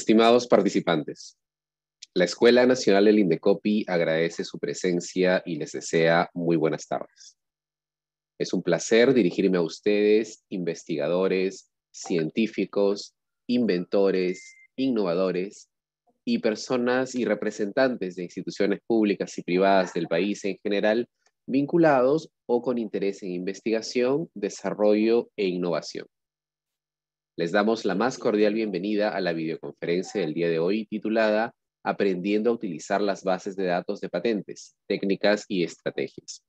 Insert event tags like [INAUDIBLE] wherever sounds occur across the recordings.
Estimados participantes, la Escuela Nacional del Indecopi agradece su presencia y les desea muy buenas tardes. Es un placer dirigirme a ustedes, investigadores, científicos, inventores, innovadores y personas y representantes de instituciones públicas y privadas del país en general vinculados o con interés en investigación, desarrollo e innovación. Les damos la más cordial bienvenida a la videoconferencia del día de hoy titulada Aprendiendo a utilizar las bases de datos de patentes, técnicas y estrategias.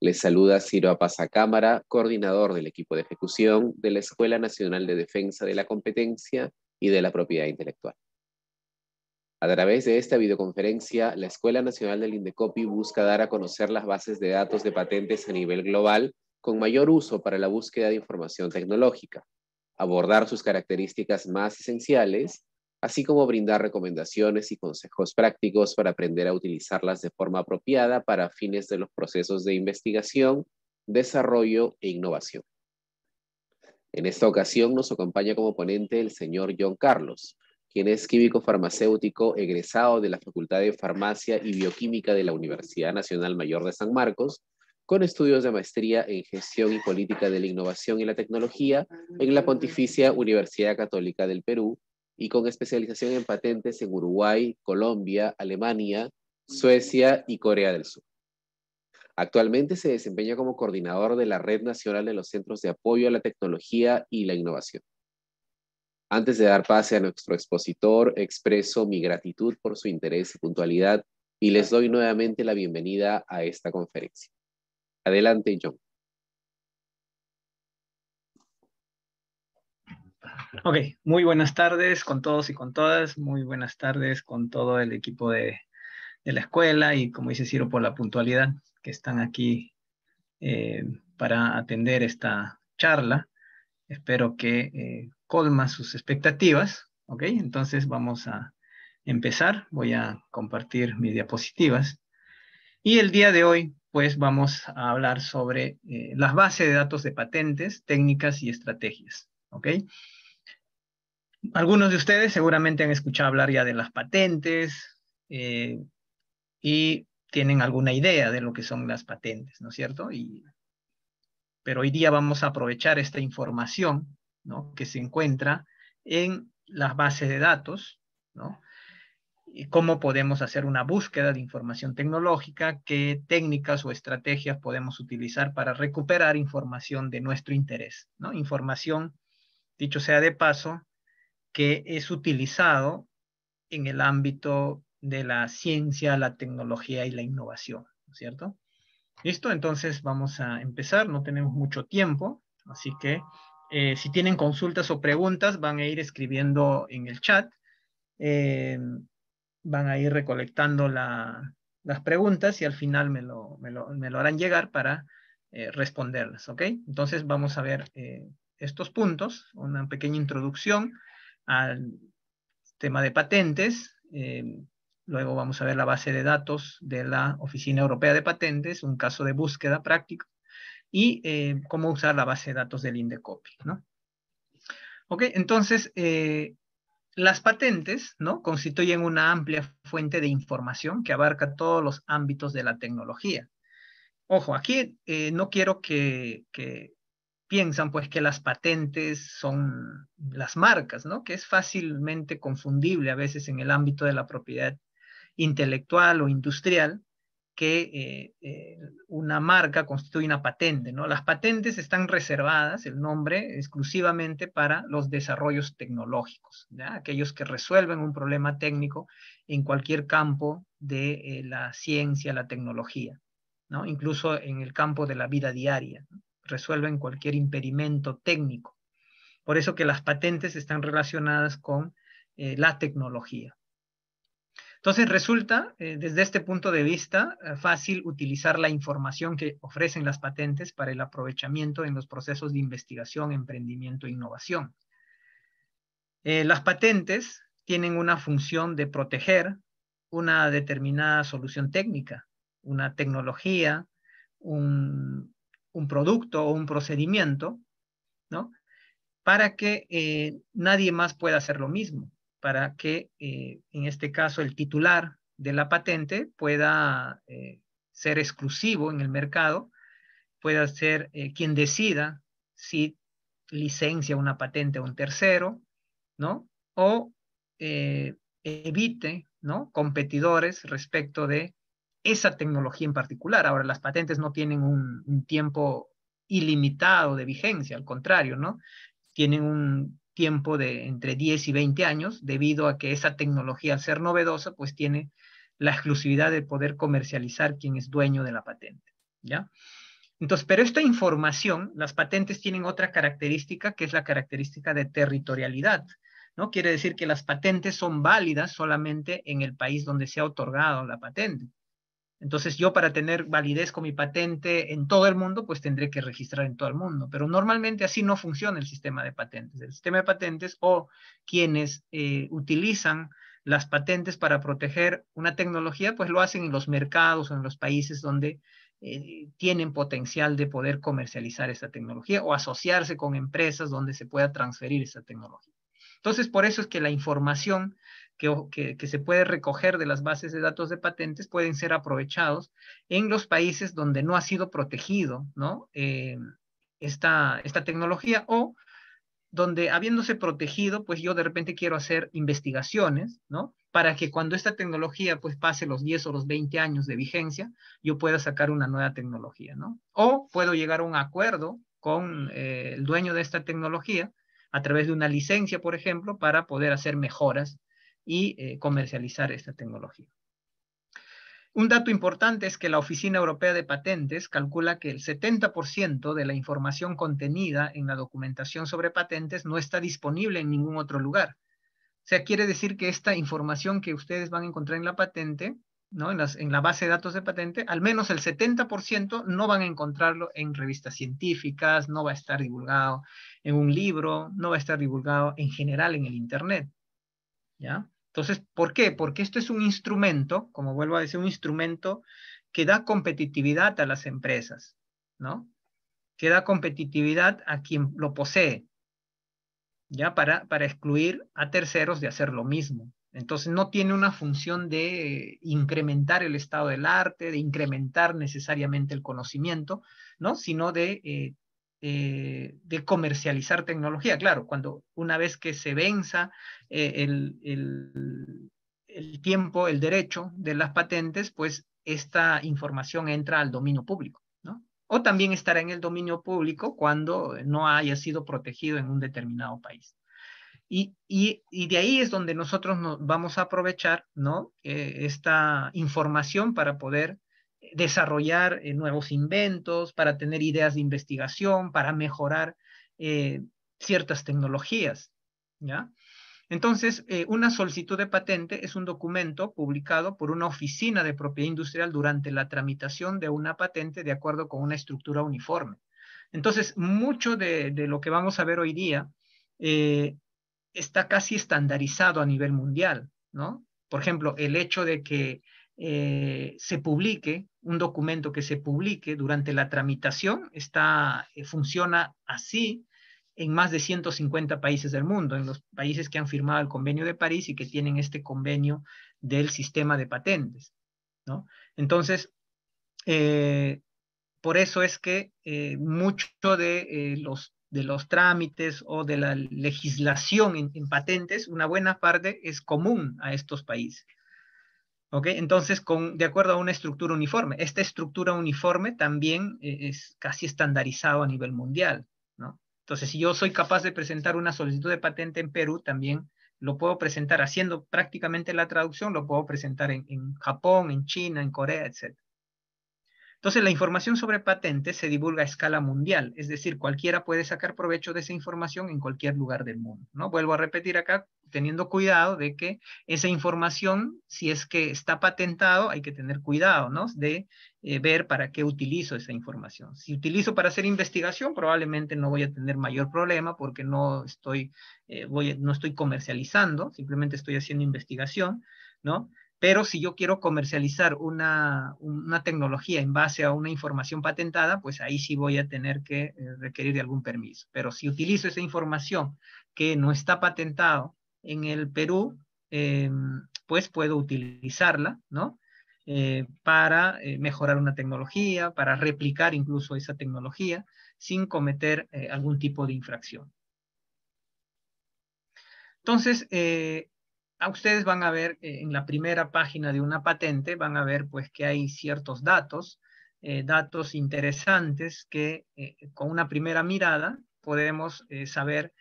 Les saluda Ciro Apasacámara, coordinador del equipo de ejecución de la Escuela Nacional de Defensa de la Competencia y de la Propiedad Intelectual. A través de esta videoconferencia, la Escuela Nacional del Indecopi busca dar a conocer las bases de datos de patentes a nivel global con mayor uso para la búsqueda de información tecnológica, abordar sus características más esenciales, así como brindar recomendaciones y consejos prácticos para aprender a utilizarlas de forma apropiada para fines de los procesos de investigación, desarrollo e innovación. En esta ocasión nos acompaña como ponente el señor John Carlos, quien es químico farmacéutico egresado de la Facultad de Farmacia y Bioquímica de la Universidad Nacional Mayor de San Marcos con estudios de maestría en Gestión y Política de la Innovación y la Tecnología en la Pontificia Universidad Católica del Perú y con especialización en patentes en Uruguay, Colombia, Alemania, Suecia y Corea del Sur. Actualmente se desempeña como coordinador de la Red Nacional de los Centros de Apoyo a la Tecnología y la Innovación. Antes de dar pase a nuestro expositor, expreso mi gratitud por su interés y puntualidad y les doy nuevamente la bienvenida a esta conferencia. Adelante, John. Ok, muy buenas tardes con todos y con todas. Muy buenas tardes con todo el equipo de, la escuela y, como dice Ciro, por la puntualidad que están aquí eh, para atender esta charla. Espero que eh, colma sus expectativas. Ok, entonces vamos a empezar. Voy a compartir mis diapositivas. Y el día de hoy pues vamos a hablar sobre eh, las bases de datos de patentes, técnicas y estrategias. ¿ok? Algunos de ustedes seguramente han escuchado hablar ya de las patentes eh, y tienen alguna idea de lo que son las patentes, ¿no es cierto? pero hoy día vamos a aprovechar esta información ¿no? que se encuentra en las bases de datos, ¿no? cómo podemos hacer una búsqueda de información tecnológica, qué técnicas o estrategias podemos utilizar para recuperar información de nuestro interés, ¿no? Información, dicho sea de paso, que es utilizado en el ámbito de la ciencia, la tecnología y la innovación, cierto? Listo, entonces vamos a empezar, no tenemos mucho tiempo, así que eh, si tienen consultas o preguntas van a ir escribiendo en el chat. Eh, van a ir recolectando las preguntas y al final me lo, me lo, me lo harán llegar para eh, responderlas, ¿ok? Entonces vamos a ver eh, estos puntos, una pequeña introducción al tema de patentes, eh, luego vamos a ver la base de datos de la Oficina Europea de Patentes, un caso de búsqueda práctico y cómo usar la base de datos del INDECOPI, ¿no? Ok, entonces las patentes ¿no? constituyen una amplia fuente de información que abarca todos los ámbitos de la tecnología. Ojo, aquí eh, no quiero que, que, piensan pues que las patentes son las marcas, ¿no? que es fácilmente confundible a veces en el ámbito de la propiedad intelectual o industrial, que eh, eh, una marca constituye una patente. ¿no? Las patentes están reservadas, el nombre, exclusivamente para los desarrollos tecnológicos, aquellos que resuelven un problema técnico en cualquier campo de eh, la ciencia, la tecnología, ¿no? incluso en el campo de la vida diaria, resuelven cualquier impedimento técnico. Por eso que las patentes están relacionadas con la tecnología. Entonces resulta, eh, desde este punto de vista, eh, fácil utilizar la información que ofrecen las patentes para el aprovechamiento en los procesos de investigación, emprendimiento e innovación. Eh, las patentes tienen una función de proteger una determinada solución técnica, una tecnología, un, un producto o un procedimiento, ¿no? Para que nadie más pueda hacer lo mismo para que eh, en este caso el titular de la patente pueda eh, ser exclusivo en el mercado, pueda ser eh, quien decida si licencia una patente a un tercero, ¿no? O evite, ¿no? Competidores respecto de esa tecnología en particular. Ahora, las patentes no tienen un tiempo ilimitado de vigencia, al contrario, ¿no? Tienen un tiempo de entre 10 y 20 años, debido a que esa tecnología, al ser novedosa, pues tiene la exclusividad de poder comercializar quien es dueño de la patente, ¿ya? Entonces, pero esta información, las patentes tienen otra característica que es la característica de territorialidad, ¿no? Quiere decir que las patentes son válidas solamente en el país donde se ha otorgado la patente. Entonces yo para tener validez con mi patente en todo el mundo, pues tendré que registrar en todo el mundo. Pero normalmente así no funciona el sistema de patentes. El sistema de patentes o quienes eh, utilizan las patentes para proteger una tecnología, pues lo hacen en los mercados o en los países donde eh, tienen potencial de poder comercializar esa tecnología o asociarse con empresas donde se pueda transferir esa tecnología. Entonces, por eso es que la información que, se puede recoger de las bases de datos de patentes pueden ser aprovechados en los países donde no ha sido protegido ¿no? Eh, esta, tecnología o donde habiéndose protegido, pues yo de repente quiero hacer investigaciones, ¿no? Para que cuando esta tecnología pues pase los 10 o los 20 años de vigencia, yo pueda sacar una nueva tecnología, ¿no? O puedo llegar a un acuerdo con eh, el dueño de esta tecnología a través de una licencia, por ejemplo, para poder hacer mejoras y eh, comercializar esta tecnología. Un dato importante es que la Oficina Europea de Patentes calcula que el 70% de la información contenida en la documentación sobre patentes no está disponible en ningún otro lugar. O sea, quiere decir que esta información que ustedes van a encontrar en la patente, ¿no? en, en la base de datos de patente, al menos el 70% no van a encontrarlo en revistas científicas, no va a estar divulgado en un libro, no va a estar divulgado en general en el Internet. ¿Ya? Entonces, ¿por qué? Porque esto es un instrumento, como vuelvo a decir, un instrumento que da competitividad a las empresas, ¿no? Que da competitividad a quien lo posee, ya para, para excluir a terceros de hacer lo mismo. Entonces no tiene una función de incrementar el estado del arte, de incrementar necesariamente el conocimiento, ¿no? sino de eh, eh, de comercializar tecnología. Claro, cuando una vez que se venza eh, el, el, tiempo, el derecho de las patentes, pues esta información entra al dominio público, ¿no? O también estará en el dominio público cuando no haya sido protegido en un determinado país. Y, y, de ahí es donde nosotros nos vamos a aprovechar, ¿no? Eh, esta información para poder desarrollar eh, nuevos inventos, para tener ideas de investigación, para mejorar eh, ciertas tecnologías. ¿ya? Entonces, eh, una solicitud de patente es un documento publicado por una oficina de propiedad industrial durante la tramitación de una patente de acuerdo con una estructura uniforme. Entonces, mucho de, de lo que vamos a ver hoy día está casi estandarizado a nivel mundial, ¿no? Por ejemplo, el hecho de que eh, se publique, un documento que se publique durante la tramitación, está, eh, funciona así en más de 150 países del mundo, en los países que han firmado el convenio de París y que tienen este convenio del sistema de patentes. ¿no? Entonces, eh, por eso es que mucho de los de los trámites o de la legislación en patentes, una buena parte es común a estos países. Entonces, con, de acuerdo a una estructura uniforme. Esta estructura uniforme también eh, es casi estandarizado a nivel mundial, ¿no? Entonces, si yo soy capaz de presentar una solicitud de patente en Perú, también lo puedo presentar haciendo prácticamente la traducción, lo puedo presentar en, en Japón, en China, en Corea, etc. Entonces, la información sobre patentes se divulga a escala mundial, es decir, cualquiera puede sacar provecho de esa información en cualquier lugar del mundo, ¿no? Vuelvo a repetir acá, teniendo cuidado de que esa información, si es que está patentado, hay que tener cuidado, ¿no? De eh, ver para qué utilizo esa información. Si utilizo para hacer investigación, probablemente no voy a tener mayor problema porque no estoy, eh, no estoy comercializando, simplemente estoy haciendo investigación, ¿no? Pero si yo quiero comercializar una, una, tecnología en base a una información patentada, pues ahí sí voy a tener que eh, requerir de algún permiso. Pero si utilizo esa información que no está patentado en el Perú, eh, pues puedo utilizarla, ¿no? Eh, para mejorar una tecnología, para replicar incluso esa tecnología sin cometer algún tipo de infracción. Entonces, ustedes van a ver eh, en la primera página de una patente, van a ver pues que hay ciertos datos, eh, datos interesantes que eh, con una primera mirada podemos saber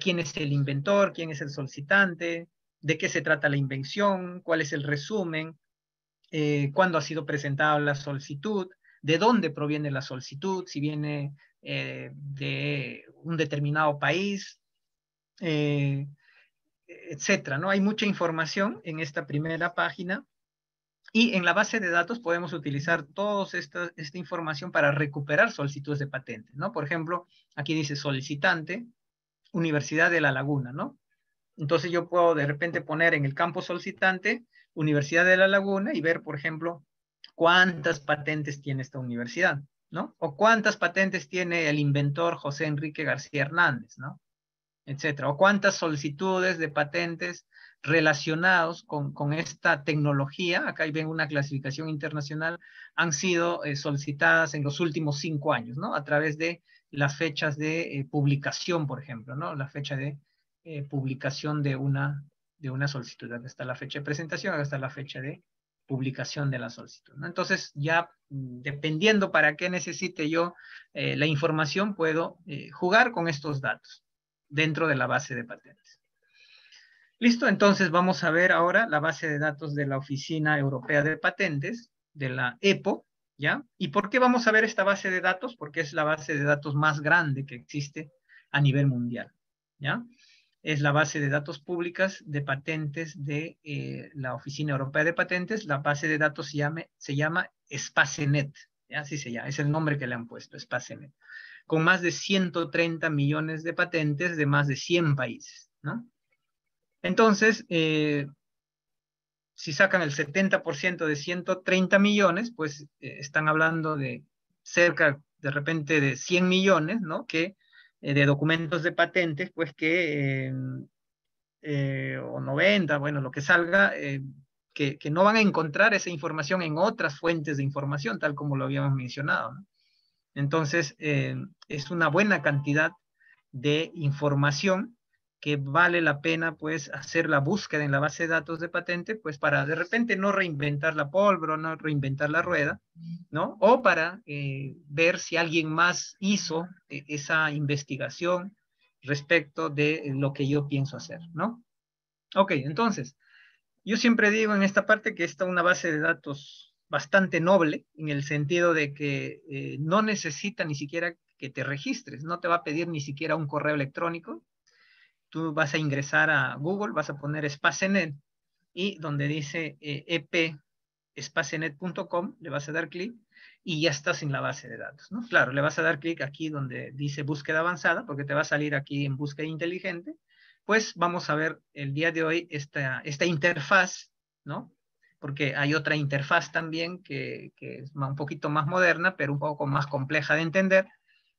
quién es el inventor, quién es el solicitante, de qué se trata la invención, cuál es el resumen, cuándo ha sido presentada la solicitud, de dónde proviene la solicitud, si viene de un determinado país, etcétera. ¿no? Hay mucha información en esta primera página y en la base de datos podemos utilizar toda esta, esta información para recuperar solicitudes de patentes. ¿no? Por ejemplo, aquí dice solicitante, Universidad de La Laguna. ¿no? Entonces yo puedo de repente poner en el campo solicitante Universidad de La Laguna y ver, por ejemplo, cuántas patentes tiene esta universidad, ¿no? O cuántas patentes tiene el inventor José Enrique García Hernández, ¿no? etcétera, o cuántas solicitudes de patentes relacionados con, esta tecnología, acá ven una clasificación internacional, han sido eh, solicitadas en los últimos cinco años, ¿no? A través de las fechas de eh, publicación, por ejemplo, ¿no? La fecha de eh, publicación de una, de una solicitud, hasta está la fecha de presentación, hasta está la fecha de publicación de la solicitud, ¿no? Entonces, ya mm, dependiendo para qué necesite yo la información, puedo jugar con estos datos dentro de la base de patentes. Listo, entonces vamos a ver ahora la base de datos de la Oficina Europea de Patentes, de la EPO, ¿ya? ¿Y por qué vamos a ver esta base de datos? Porque es la base de datos más grande que existe a nivel mundial, ¿ya? Es la base de datos públicas de patentes de eh, la Oficina Europea de Patentes. La base de datos se, se llama SpaceNet, ¿ya? Así se llama, es el nombre que le han puesto, SpaceNet con más de 130 millones de patentes de más de 100 países. ¿no? Entonces, eh, si sacan el 70% de 130 millones, pues eh, están hablando de cerca de repente de 100 millones, ¿no? Que eh, de documentos de patentes, pues que, em, o 90, bueno, lo que salga, que, que, no van a encontrar esa información en otras fuentes de información, tal como lo habíamos mencionado. ¿no? Entonces, eh, es una buena cantidad de información que vale la pena pues hacer la búsqueda en la base de datos de patente, pues para de repente no reinventar la pólvora, no reinventar la rueda, ¿no? O para eh, ver si alguien más hizo eh, esa investigación respecto de lo que yo pienso hacer, ¿no? Ok, entonces, yo siempre digo en esta parte que esta una base de datos bastante noble en el sentido de que eh, no necesita ni siquiera que te registres, no te va a pedir ni siquiera un correo electrónico. Tú vas a ingresar a Google, vas a poner Spacenet y donde dice eh, ep le vas a dar clic y ya estás en la base de datos, ¿no? Claro, le vas a dar clic aquí donde dice búsqueda avanzada, porque te va a salir aquí en búsqueda inteligente. Pues vamos a ver el día de hoy esta, esta interfaz, ¿no? porque hay otra interfaz también que, es un poquito más moderna, pero un poco más compleja de entender,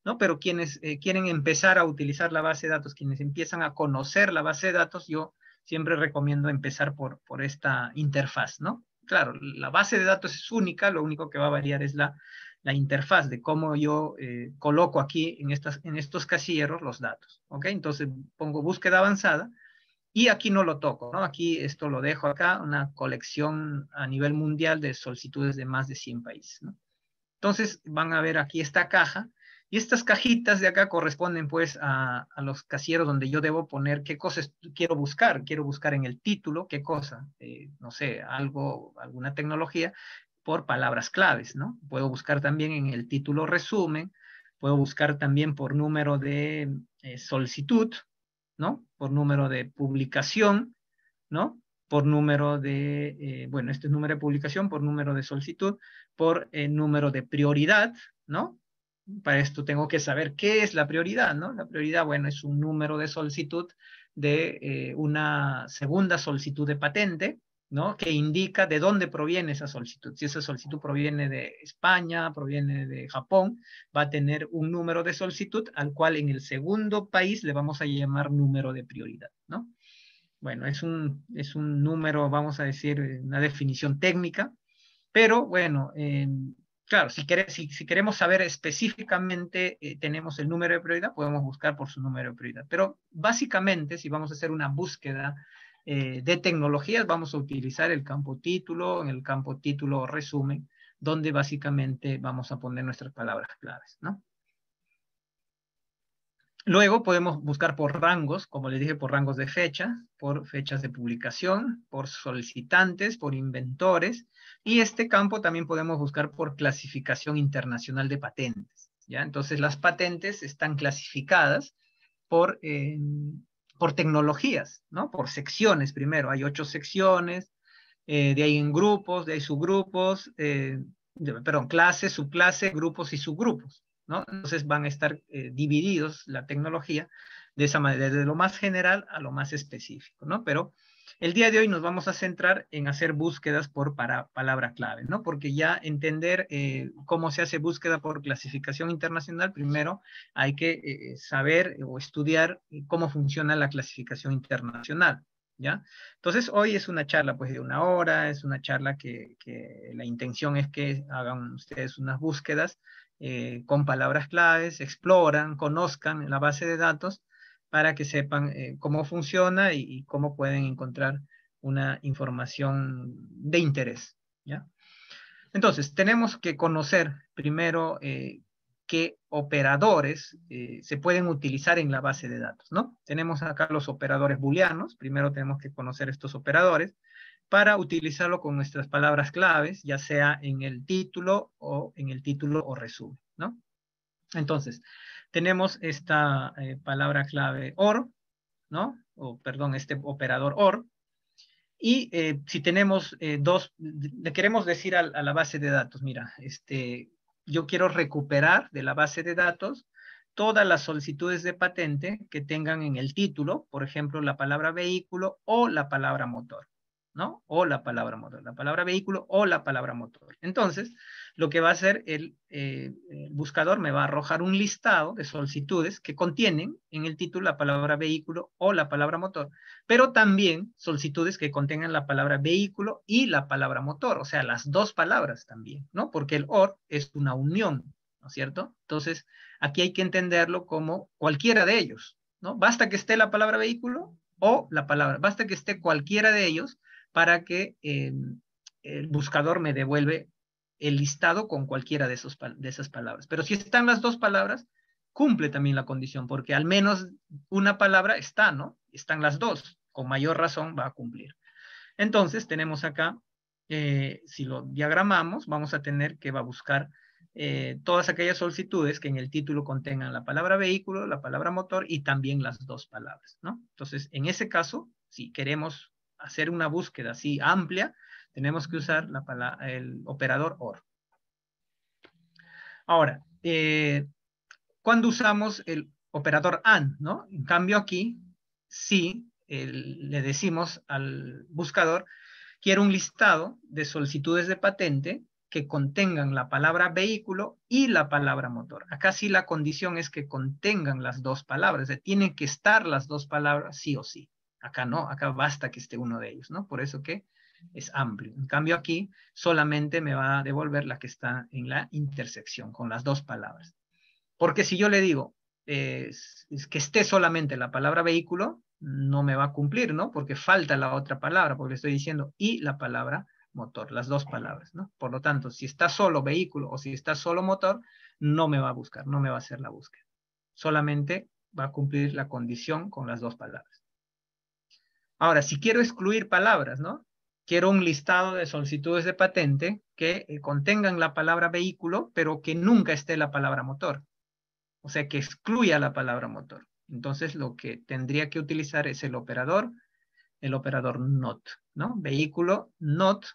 ¿no? Pero quienes eh, quieren empezar a utilizar la base de datos, quienes empiezan a conocer la base de datos, yo siempre recomiendo empezar por, por esta interfaz, ¿no? Claro, la base de datos es única, lo único que va a variar es la, interfaz de cómo yo eh, coloco aquí en, en estos casilleros los datos, ¿ok? Entonces pongo búsqueda avanzada, y aquí no lo toco, ¿no? Aquí esto lo dejo acá, una colección a nivel mundial de solicitudes de más de 100 países, ¿no? Entonces van a ver aquí esta caja y estas cajitas de acá corresponden pues a, los casilleros donde yo debo poner qué cosas quiero buscar. Quiero buscar en el título qué cosa, eh, no sé, algo, alguna tecnología por palabras claves, ¿no? Puedo buscar también en el título resumen, puedo buscar también por número de eh, solicitud, ¿no? Por número de publicación, ¿no? Por número de, eh, bueno, este es número de publicación, por número de solicitud, por eh, número de prioridad, ¿no? Para esto tengo que saber qué es la prioridad, ¿no? La prioridad, bueno, es un número de solicitud de eh, una segunda solicitud de patente, que indica de dónde proviene esa solicitud. Si esa solicitud proviene de España, proviene de Japón, va a tener un número de solicitud al cual en el segundo país le vamos a llamar número de prioridad. ¿no? Bueno, es un, es un número, vamos a decir, eh, una definición técnica, pero bueno, em, claro, si, si, queremos saber específicamente, eh, tenemos el número de prioridad, podemos buscar por su número de prioridad. Pero básicamente, si vamos a hacer una búsqueda eh, de tecnologías vamos a utilizar el campo título, en el campo título resumen, donde básicamente vamos a poner nuestras palabras claves, ¿no? Luego podemos buscar por rangos, como les dije, por rangos de fecha, por fechas de publicación, por solicitantes, por inventores. Y este campo también podemos buscar por clasificación internacional de patentes. ¿ya? Entonces las patentes están clasificadas por eh, por tecnologías, ¿no? Por secciones primero. Hay ocho secciones, eh, de ahí en grupos, de ahí subgrupos, eh, perdón, clases, subclases, grupos y subgrupos, ¿no? Entonces van a estar eh, divididos la tecnología de esa manera, desde lo más general a lo más específico, ¿no? Pero el día de hoy nos vamos a centrar en hacer búsquedas por para, palabra clave, ¿no? Porque ya entender eh, cómo se hace búsqueda por clasificación internacional, primero hay que eh, eh, saber o estudiar cómo funciona la clasificación internacional. ¿Ya? Entonces, hoy es una charla pues de una hora, es una charla que, la intención es que hagan ustedes unas búsquedas con palabras claves, exploran, conozcan la base de datos para que sepan eh, cómo funciona y, cómo pueden encontrar una información de interés. ¿ya? Entonces, tenemos que conocer primero eh, qué operadores eh, se pueden utilizar en la base de datos, ¿no? Tenemos acá los operadores booleanos, primero tenemos que conocer estos operadores para utilizarlo con nuestras palabras claves, ya sea en el título o en el título o resumen, ¿no? Entonces, tenemos esta eh, palabra clave OR, ¿no? O perdón, este operador OR. Y eh, si tenemos eh, dos, le queremos decir a, a, la base de datos, mira, este, yo quiero recuperar de la base de datos todas las solicitudes de patente que tengan en el título, por ejemplo, la palabra vehículo o la palabra motor. ¿no? O la palabra motor, la palabra vehículo o la palabra motor. Entonces, lo que va a hacer el, eh, el buscador me va a arrojar un listado de solicitudes que contienen en el título la palabra vehículo o la palabra motor, pero también solicitudes que contengan la palabra vehículo y la palabra motor, o sea, las dos palabras también, ¿no? Porque el OR es una unión, ¿no es cierto? Entonces, aquí hay que entenderlo como cualquiera de ellos, ¿no? Basta que esté la palabra vehículo o la palabra, basta que esté cualquiera de ellos para que eh, el buscador me devuelve el listado con cualquiera de, esos, de esas palabras. Pero si están las dos palabras, cumple también la condición, porque al menos una palabra está, ¿no? Están las dos, con mayor razón va a cumplir. Entonces tenemos acá, eh, si lo diagramamos, vamos a tener que va a buscar eh, todas aquellas solicitudes que en el título contengan la palabra vehículo, la palabra motor y también las dos palabras, ¿no? Entonces, en ese caso, si queremos hacer una búsqueda así amplia, tenemos que usar el operador OR. Ahora, eh, cuando usamos el operador AND, ¿no? En cambio aquí, sí, le decimos al buscador, quiero un listado de solicitudes de patente que contengan la palabra vehículo y la palabra motor. Acá sí la condición es que contengan las dos palabras, o tienen que estar las dos palabras sí o sí. Acá no, acá basta que esté uno de ellos, ¿no? Por eso que es amplio. En cambio aquí solamente me va a devolver la que está en la intersección con las dos palabras. Porque si yo le digo que esté solamente la palabra vehículo, no me va a cumplir, ¿no? Porque falta la otra palabra, porque le estoy diciendo y la palabra motor, las dos palabras, ¿no? Por lo tanto, si está solo vehículo o si está solo motor, no me va a buscar, no me va a hacer la búsqueda. Solamente va a cumplir la condición con las dos palabras. Ahora, si quiero excluir palabras, ¿no? Quiero un listado de solicitudes de patente que eh, contengan la palabra vehículo, pero que nunca esté la palabra motor. O sea, que excluya la palabra motor. Entonces, lo que tendría que utilizar es el operador, el operador not, ¿no? Vehículo, not,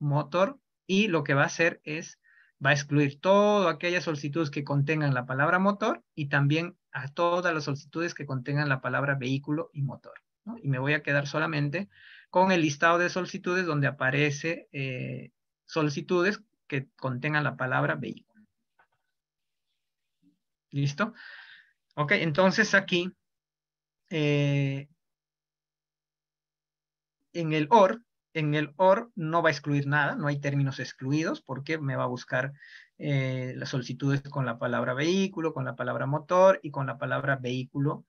motor, y lo que va a hacer es, va a excluir todas aquellas solicitudes que contengan la palabra motor y también a todas las solicitudes que contengan la palabra vehículo y motor y me voy a quedar solamente con el listado de solicitudes donde aparece eh, solicitudes que contengan la palabra vehículo. ¿Listo? Ok, entonces aquí, eh, en el OR, en el OR no va a excluir nada, no hay términos excluidos porque me va a buscar eh, las solicitudes con la palabra vehículo, con la palabra motor y con la palabra vehículo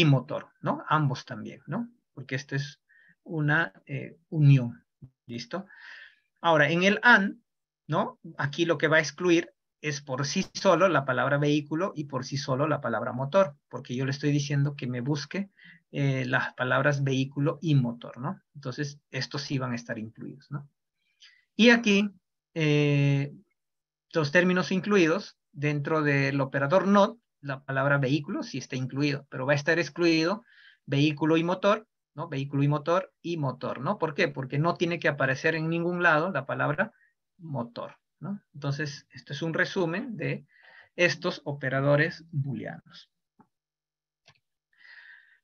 y motor, ¿no? Ambos también, ¿no? Porque esto es una eh, unión, ¿listo? Ahora, en el AN, ¿no? Aquí lo que va a excluir es por sí solo la palabra vehículo y por sí solo la palabra motor, porque yo le estoy diciendo que me busque eh, las palabras vehículo y motor, ¿no? Entonces, estos sí van a estar incluidos, ¿no? Y aquí, los eh, términos incluidos dentro del operador NOT la palabra vehículo sí está incluido, pero va a estar excluido vehículo y motor, ¿no? Vehículo y motor y motor, ¿no? ¿Por qué? Porque no tiene que aparecer en ningún lado la palabra motor, ¿no? Entonces, esto es un resumen de estos operadores booleanos.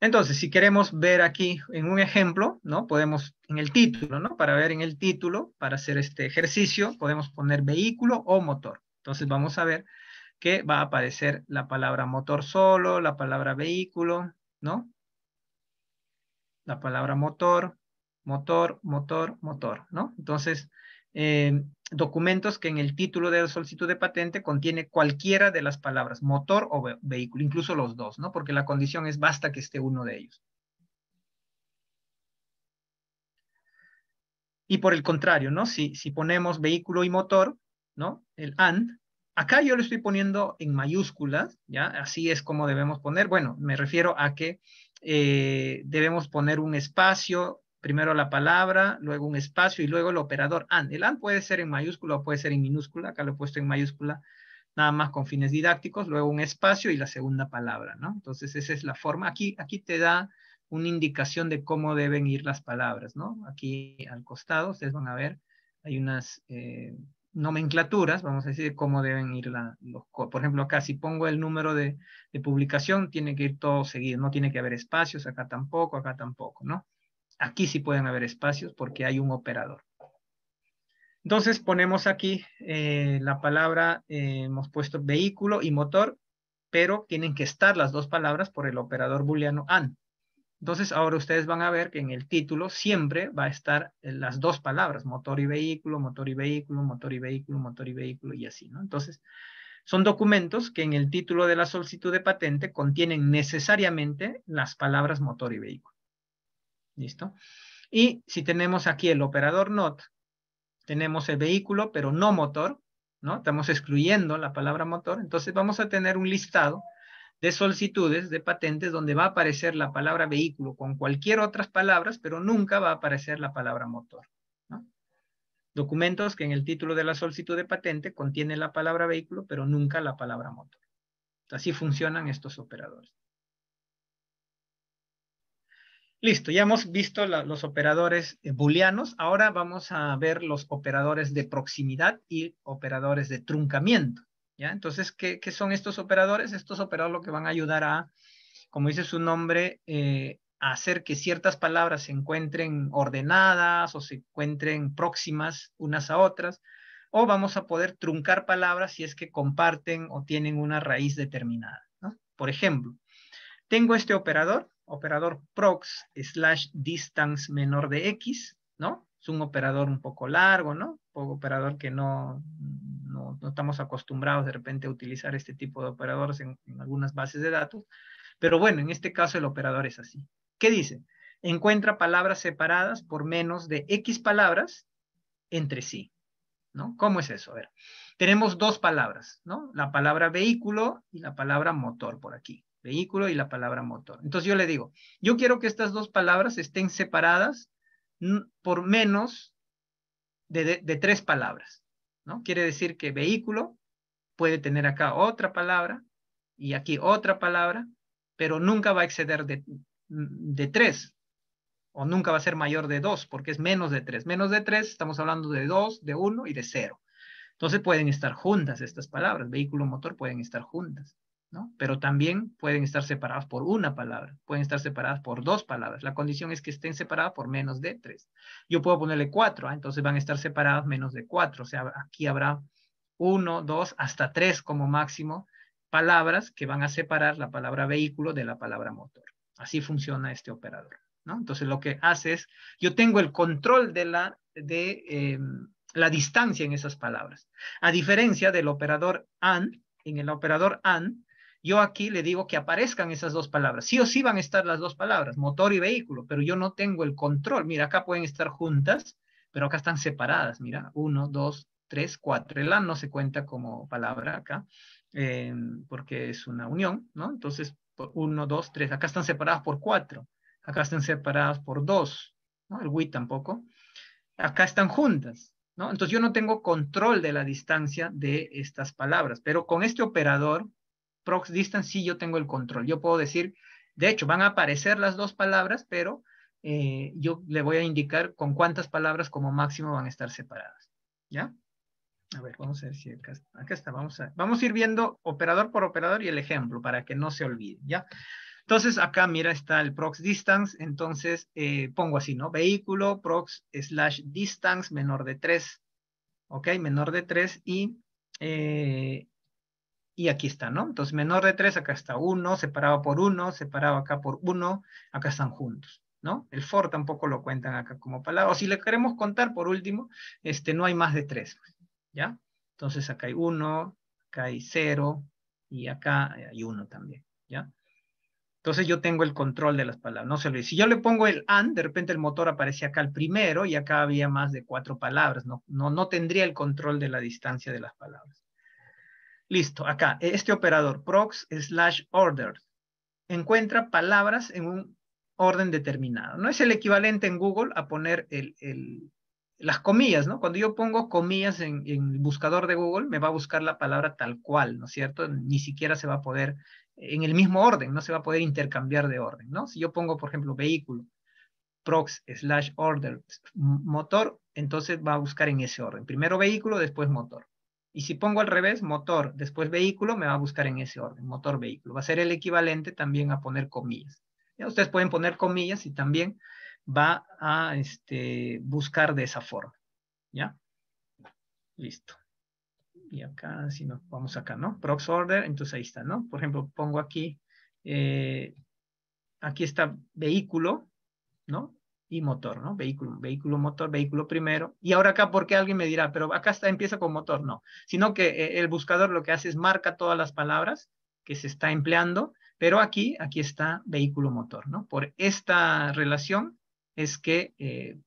Entonces, si queremos ver aquí en un ejemplo, ¿no? Podemos, en el título, ¿no? Para ver en el título, para hacer este ejercicio, podemos poner vehículo o motor. Entonces, vamos a ver que va a aparecer la palabra motor solo, la palabra vehículo, ¿no? La palabra motor, motor, motor, motor, ¿no? Entonces, eh, documentos que en el título de solicitud de patente contiene cualquiera de las palabras, motor o vehículo, incluso los dos, ¿no? Porque la condición es basta que esté uno de ellos. Y por el contrario, ¿no? Si, si ponemos vehículo y motor, ¿no? El AND Acá yo lo estoy poniendo en mayúsculas, ¿ya? Así es como debemos poner. Bueno, me refiero a que eh, debemos poner un espacio, primero la palabra, luego un espacio y luego el operador AND. El AND puede ser en mayúscula o puede ser en minúscula. Acá lo he puesto en mayúscula nada más con fines didácticos, luego un espacio y la segunda palabra, ¿no? Entonces esa es la forma. Aquí, aquí te da una indicación de cómo deben ir las palabras, ¿no? Aquí al costado, ustedes van a ver, hay unas... Eh, nomenclaturas, vamos a decir, cómo deben ir la, los... Por ejemplo, acá si pongo el número de, publicación, tiene que ir todo seguido, no tiene que haber espacios, acá tampoco, acá tampoco, ¿no? Aquí sí pueden haber espacios porque hay un operador. Entonces ponemos aquí eh, la palabra, eh, hemos puesto vehículo y motor, pero tienen que estar las dos palabras por el operador booleano AND. Entonces, ahora ustedes van a ver que en el título siempre va a estar eh, las dos palabras, motor y vehículo, motor y vehículo, motor y vehículo, motor y vehículo y así, ¿no? Entonces, son documentos que en el título de la solicitud de patente contienen necesariamente las palabras motor y vehículo. ¿Listo? Y si tenemos aquí el operador NOT, tenemos el vehículo, pero no motor, ¿no? Estamos excluyendo la palabra motor, entonces vamos a tener un listado de solicitudes de patentes donde va a aparecer la palabra vehículo con cualquier otras palabras, pero nunca va a aparecer la palabra motor. Documentos que en el título de la solicitud de patente contiene la palabra vehículo, pero nunca la palabra motor. Así funcionan estos operadores. Listo, ya hemos visto los operadores eh, booleanos. Ahora vamos a ver los operadores de proximidad y operadores de truncamiento. ¿ya? Entonces, ¿qué, son estos operadores? Estos operadores lo que van a ayudar a, como dice su nombre, eh, a hacer que ciertas palabras se encuentren ordenadas o se encuentren próximas unas a otras, o vamos a poder truncar palabras si es que comparten o tienen una raíz determinada. Por ejemplo, tengo este operador, operador prox slash distance menor de x, ¿no? Es un operador un poco largo, ¿no? Un operador que no, no, estamos acostumbrados de repente a utilizar este tipo de operadores en, algunas bases de datos, pero bueno, en este caso el operador es así. ¿Qué dice? Encuentra palabras separadas por menos de X palabras entre sí. ¿no? ¿Cómo es eso? tenemos dos palabras, ¿no? La palabra vehículo y la palabra motor por aquí. Vehículo y la palabra motor. Entonces yo le digo, yo quiero que estas dos palabras estén separadas por menos de tres palabras. ¿no? Quiere decir que vehículo puede tener acá otra palabra y aquí otra palabra, pero nunca va a exceder de, de o nunca va a ser mayor de dos porque es menos de tres. Menos de tres, estamos hablando de dos, de uno y de cero. Entonces pueden estar juntas estas palabras, vehículo, motor pueden estar juntas. Pero también pueden estar separadas por una palabra, pueden estar separadas por dos palabras. La condición es que estén separadas por menos de tres. Yo puedo ponerle cuatro, ah, entonces van a estar separadas menos de cuatro. O sea, aquí habrá uno, dos, hasta tres como máximo palabras que van a separar la palabra vehículo de la palabra motor. Así funciona este operador, Entonces lo que hace es, yo tengo el control de la, de, em, la distancia en esas palabras. A diferencia del operador AND, en el operador AND, yo aquí le digo que aparezcan esas dos palabras. Sí o sí van a estar las dos palabras, motor y vehículo, pero yo no tengo el control. Mira, acá pueden estar juntas, pero acá están separadas. Mira, uno, dos, tres, cuatro. El AN no se cuenta como palabra acá, em, porque es una unión, ¿no? Entonces, uno, dos, tres. Acá están separadas por cuatro. Acá están separadas por dos, ¿no? El WI tampoco. Acá están juntas. ¿No? Entonces yo no tengo control de la distancia de estas palabras, pero con este operador prox distance sí yo tengo el control. Yo puedo decir, de hecho, van a aparecer las dos palabras, pero eh, yo le voy a indicar con cuántas palabras como máximo van a estar separadas. ¿Ya? A ver, vamos a ver si acá, está. Vamos a, vamos ir viendo operador por operador y el ejemplo para que no se olvide, ¿ya? Entonces, acá, mira, está el prox distance. Entonces, eh, pongo así, ¿no? Vehículo prox slash distance menor de 3. ¿Ok? Menor de 3 y eh, y aquí está, ¿no? Entonces, menor de 3, acá está uno, separado por uno, separado acá por uno, acá están juntos, ¿no? El for tampoco lo cuentan acá como palabra. O si le queremos contar, por último, este, no hay más de tres, ¿ya? Entonces, acá hay uno, acá hay cero, y acá hay uno también, ¿ya? Entonces yo tengo el control de las palabras, no se lo Si yo le pongo el and, de repente el motor aparecía acá el primero y acá había más de cuatro palabras, no, no tendría el control de la distancia de las palabras. Listo, acá, este operador prox slash order encuentra palabras en un orden determinado. No es el equivalente en Google a poner las comillas, ¿no? Cuando yo pongo comillas en, en, el buscador de Google, me va a buscar la palabra tal cual, ¿no es cierto? Ni siquiera se va a poder, en el mismo orden, no se va a poder intercambiar de orden, ¿no? Si yo pongo, por ejemplo, vehículo, prox slash order, motor, entonces va a buscar en ese orden. Primero vehículo, después motor. Y si pongo al revés, motor, después vehículo, me va a buscar en ese orden, motor, vehículo. Va a ser el equivalente también a poner comillas. Ustedes pueden poner comillas y también va a este, buscar de esa forma. ¿Ya? Listo. Y acá, si no, vamos acá, ¿no? Prox order, entonces ahí está, ¿no? Por ejemplo, pongo aquí, eh, aquí está vehículo, ¿no? y motor, ¿no? Vehículo, vehículo, motor, vehículo primero. Y ahora acá, ¿por qué alguien me dirá, pero acá está, empieza con motor, no. Sino que eh, el buscador lo que hace es marca todas las palabras que se está empleando, pero aquí, aquí está vehículo motor, ¿no? Por esta relación es que, eh,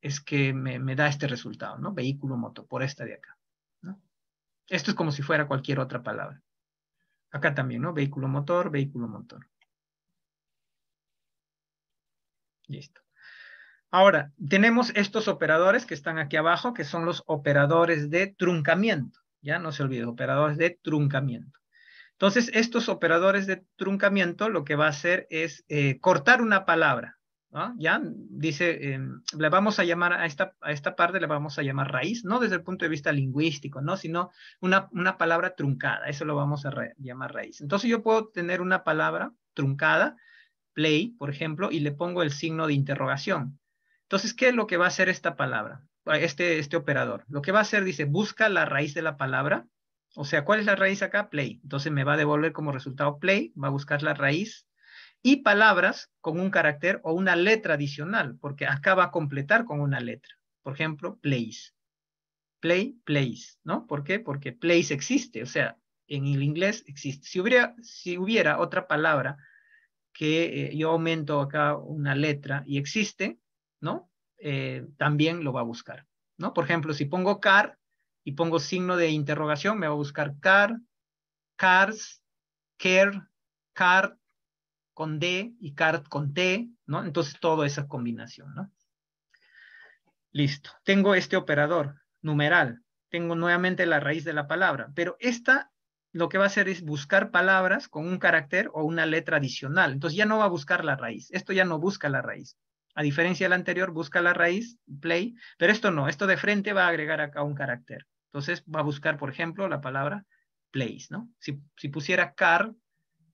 es que me, me, da este resultado, ¿no? Vehículo motor, por esta de acá. ¿no? Esto es como si fuera cualquier otra palabra. Acá también, ¿no? Vehículo motor, vehículo motor. Listo. Ahora, tenemos estos operadores que están aquí abajo, que son los operadores de truncamiento. Ya no se olvide, operadores de truncamiento. Entonces, estos operadores de truncamiento lo que va a hacer es eh, cortar una palabra. ¿no? Ya dice, em, le vamos a llamar a esta, a esta parte, le vamos a llamar raíz, no desde el punto de vista lingüístico, ¿no? sino una, palabra truncada, eso lo vamos a llamar raíz. Entonces, yo puedo tener una palabra truncada, play, por ejemplo, y le pongo el signo de interrogación entonces, ¿qué es lo que va a hacer esta palabra? Ah, este, este operador. Lo que va a hacer, dice, busca la raíz de la palabra. O sea, ¿cuál es la raíz acá? Play. Entonces me va a devolver como resultado play, va a buscar la raíz y palabras con un carácter o una letra adicional, porque acá va a completar con una letra. Por ejemplo, place. Play, place, ¿no? ¿Por qué? Porque place existe, o sea, en el inglés existe. Si hubiera, si hubiera otra palabra que eh, yo aumento acá una letra y existe, ¿no? Eh, también lo va a buscar, ¿no? Por ejemplo, si pongo car y pongo signo de interrogación, me va a buscar car, cars, care, car con D y car con T, ¿no? Entonces, toda esa combinación, Listo. Tengo este operador, numeral. Tengo nuevamente la raíz de la palabra, pero esta lo que va a hacer es buscar palabras con un carácter o una letra adicional. Entonces ya no va a buscar la raíz. Esto ya no busca la raíz. A diferencia del anterior, busca la raíz, play, pero esto no, esto de frente va a agregar acá un carácter. Entonces va a buscar, por ejemplo, la palabra place, ¿no? Si, pusiera car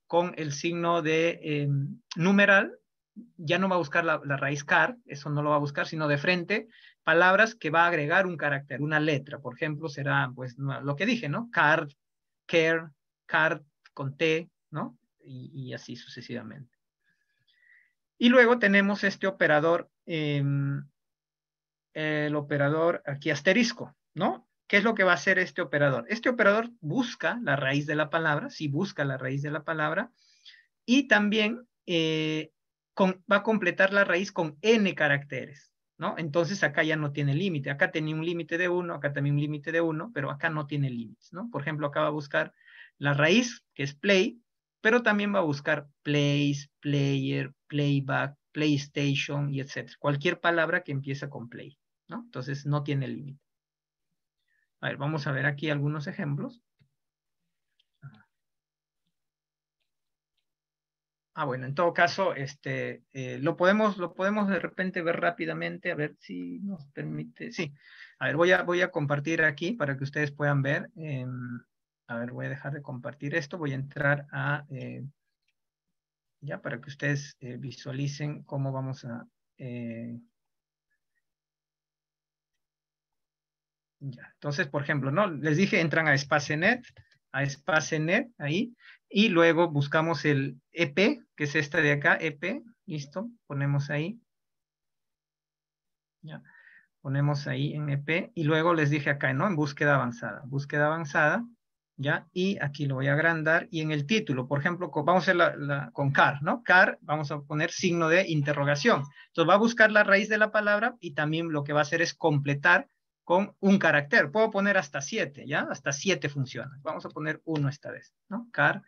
con el signo de em, numeral, ya no va a buscar la, raíz car, eso no lo va a buscar, sino de frente, palabras que va a agregar un carácter, una letra. Por ejemplo, será, pues, lo que dije, ¿no? Card, care, card, con T, ¿no? y así sucesivamente. Y luego tenemos este operador, em, el operador aquí asterisco, ¿no? ¿Qué es lo que va a hacer este operador? Este operador busca la raíz de la palabra, si sí busca la raíz de la palabra, y también eh, va a completar la raíz con n caracteres, ¿no? Entonces acá ya no tiene límite, acá tenía un límite de 1, acá también un límite de 1, pero acá no tiene límites, ¿no? Por ejemplo, acá va a buscar la raíz, que es play, pero también va a buscar place, player, playback, PlayStation y etcétera. Cualquier palabra que empiece con play, ¿no? Entonces no tiene límite. A ver, vamos a ver aquí algunos ejemplos. Ah, bueno, en todo caso, este, eh, lo, podemos, lo podemos de repente ver rápidamente, a ver si nos permite. Sí, a ver, voy a, voy a compartir aquí para que ustedes puedan ver. Em, a ver, voy a dejar de compartir esto. Voy a entrar a, eh, ya para que ustedes eh, visualicen cómo vamos a... Eh, ya. Entonces, por ejemplo, ¿no? Les dije, entran a SpaceNet, a SpaceNet, ahí, y luego buscamos el EP, que es esta de acá, EP, listo, ponemos ahí. Ya ponemos ahí en EP y luego les dije acá, ¿no? En búsqueda avanzada. Búsqueda avanzada. Y aquí lo voy a agrandar y en el título, por ejemplo, vamos a con car, ¿no? Car, vamos a poner signo de interrogación. Entonces va a buscar la raíz de la palabra y también lo que va a hacer es completar con un carácter. Puedo poner hasta siete, ¿ya? Hasta siete funciona. Vamos a poner uno esta vez, ¿no? Car.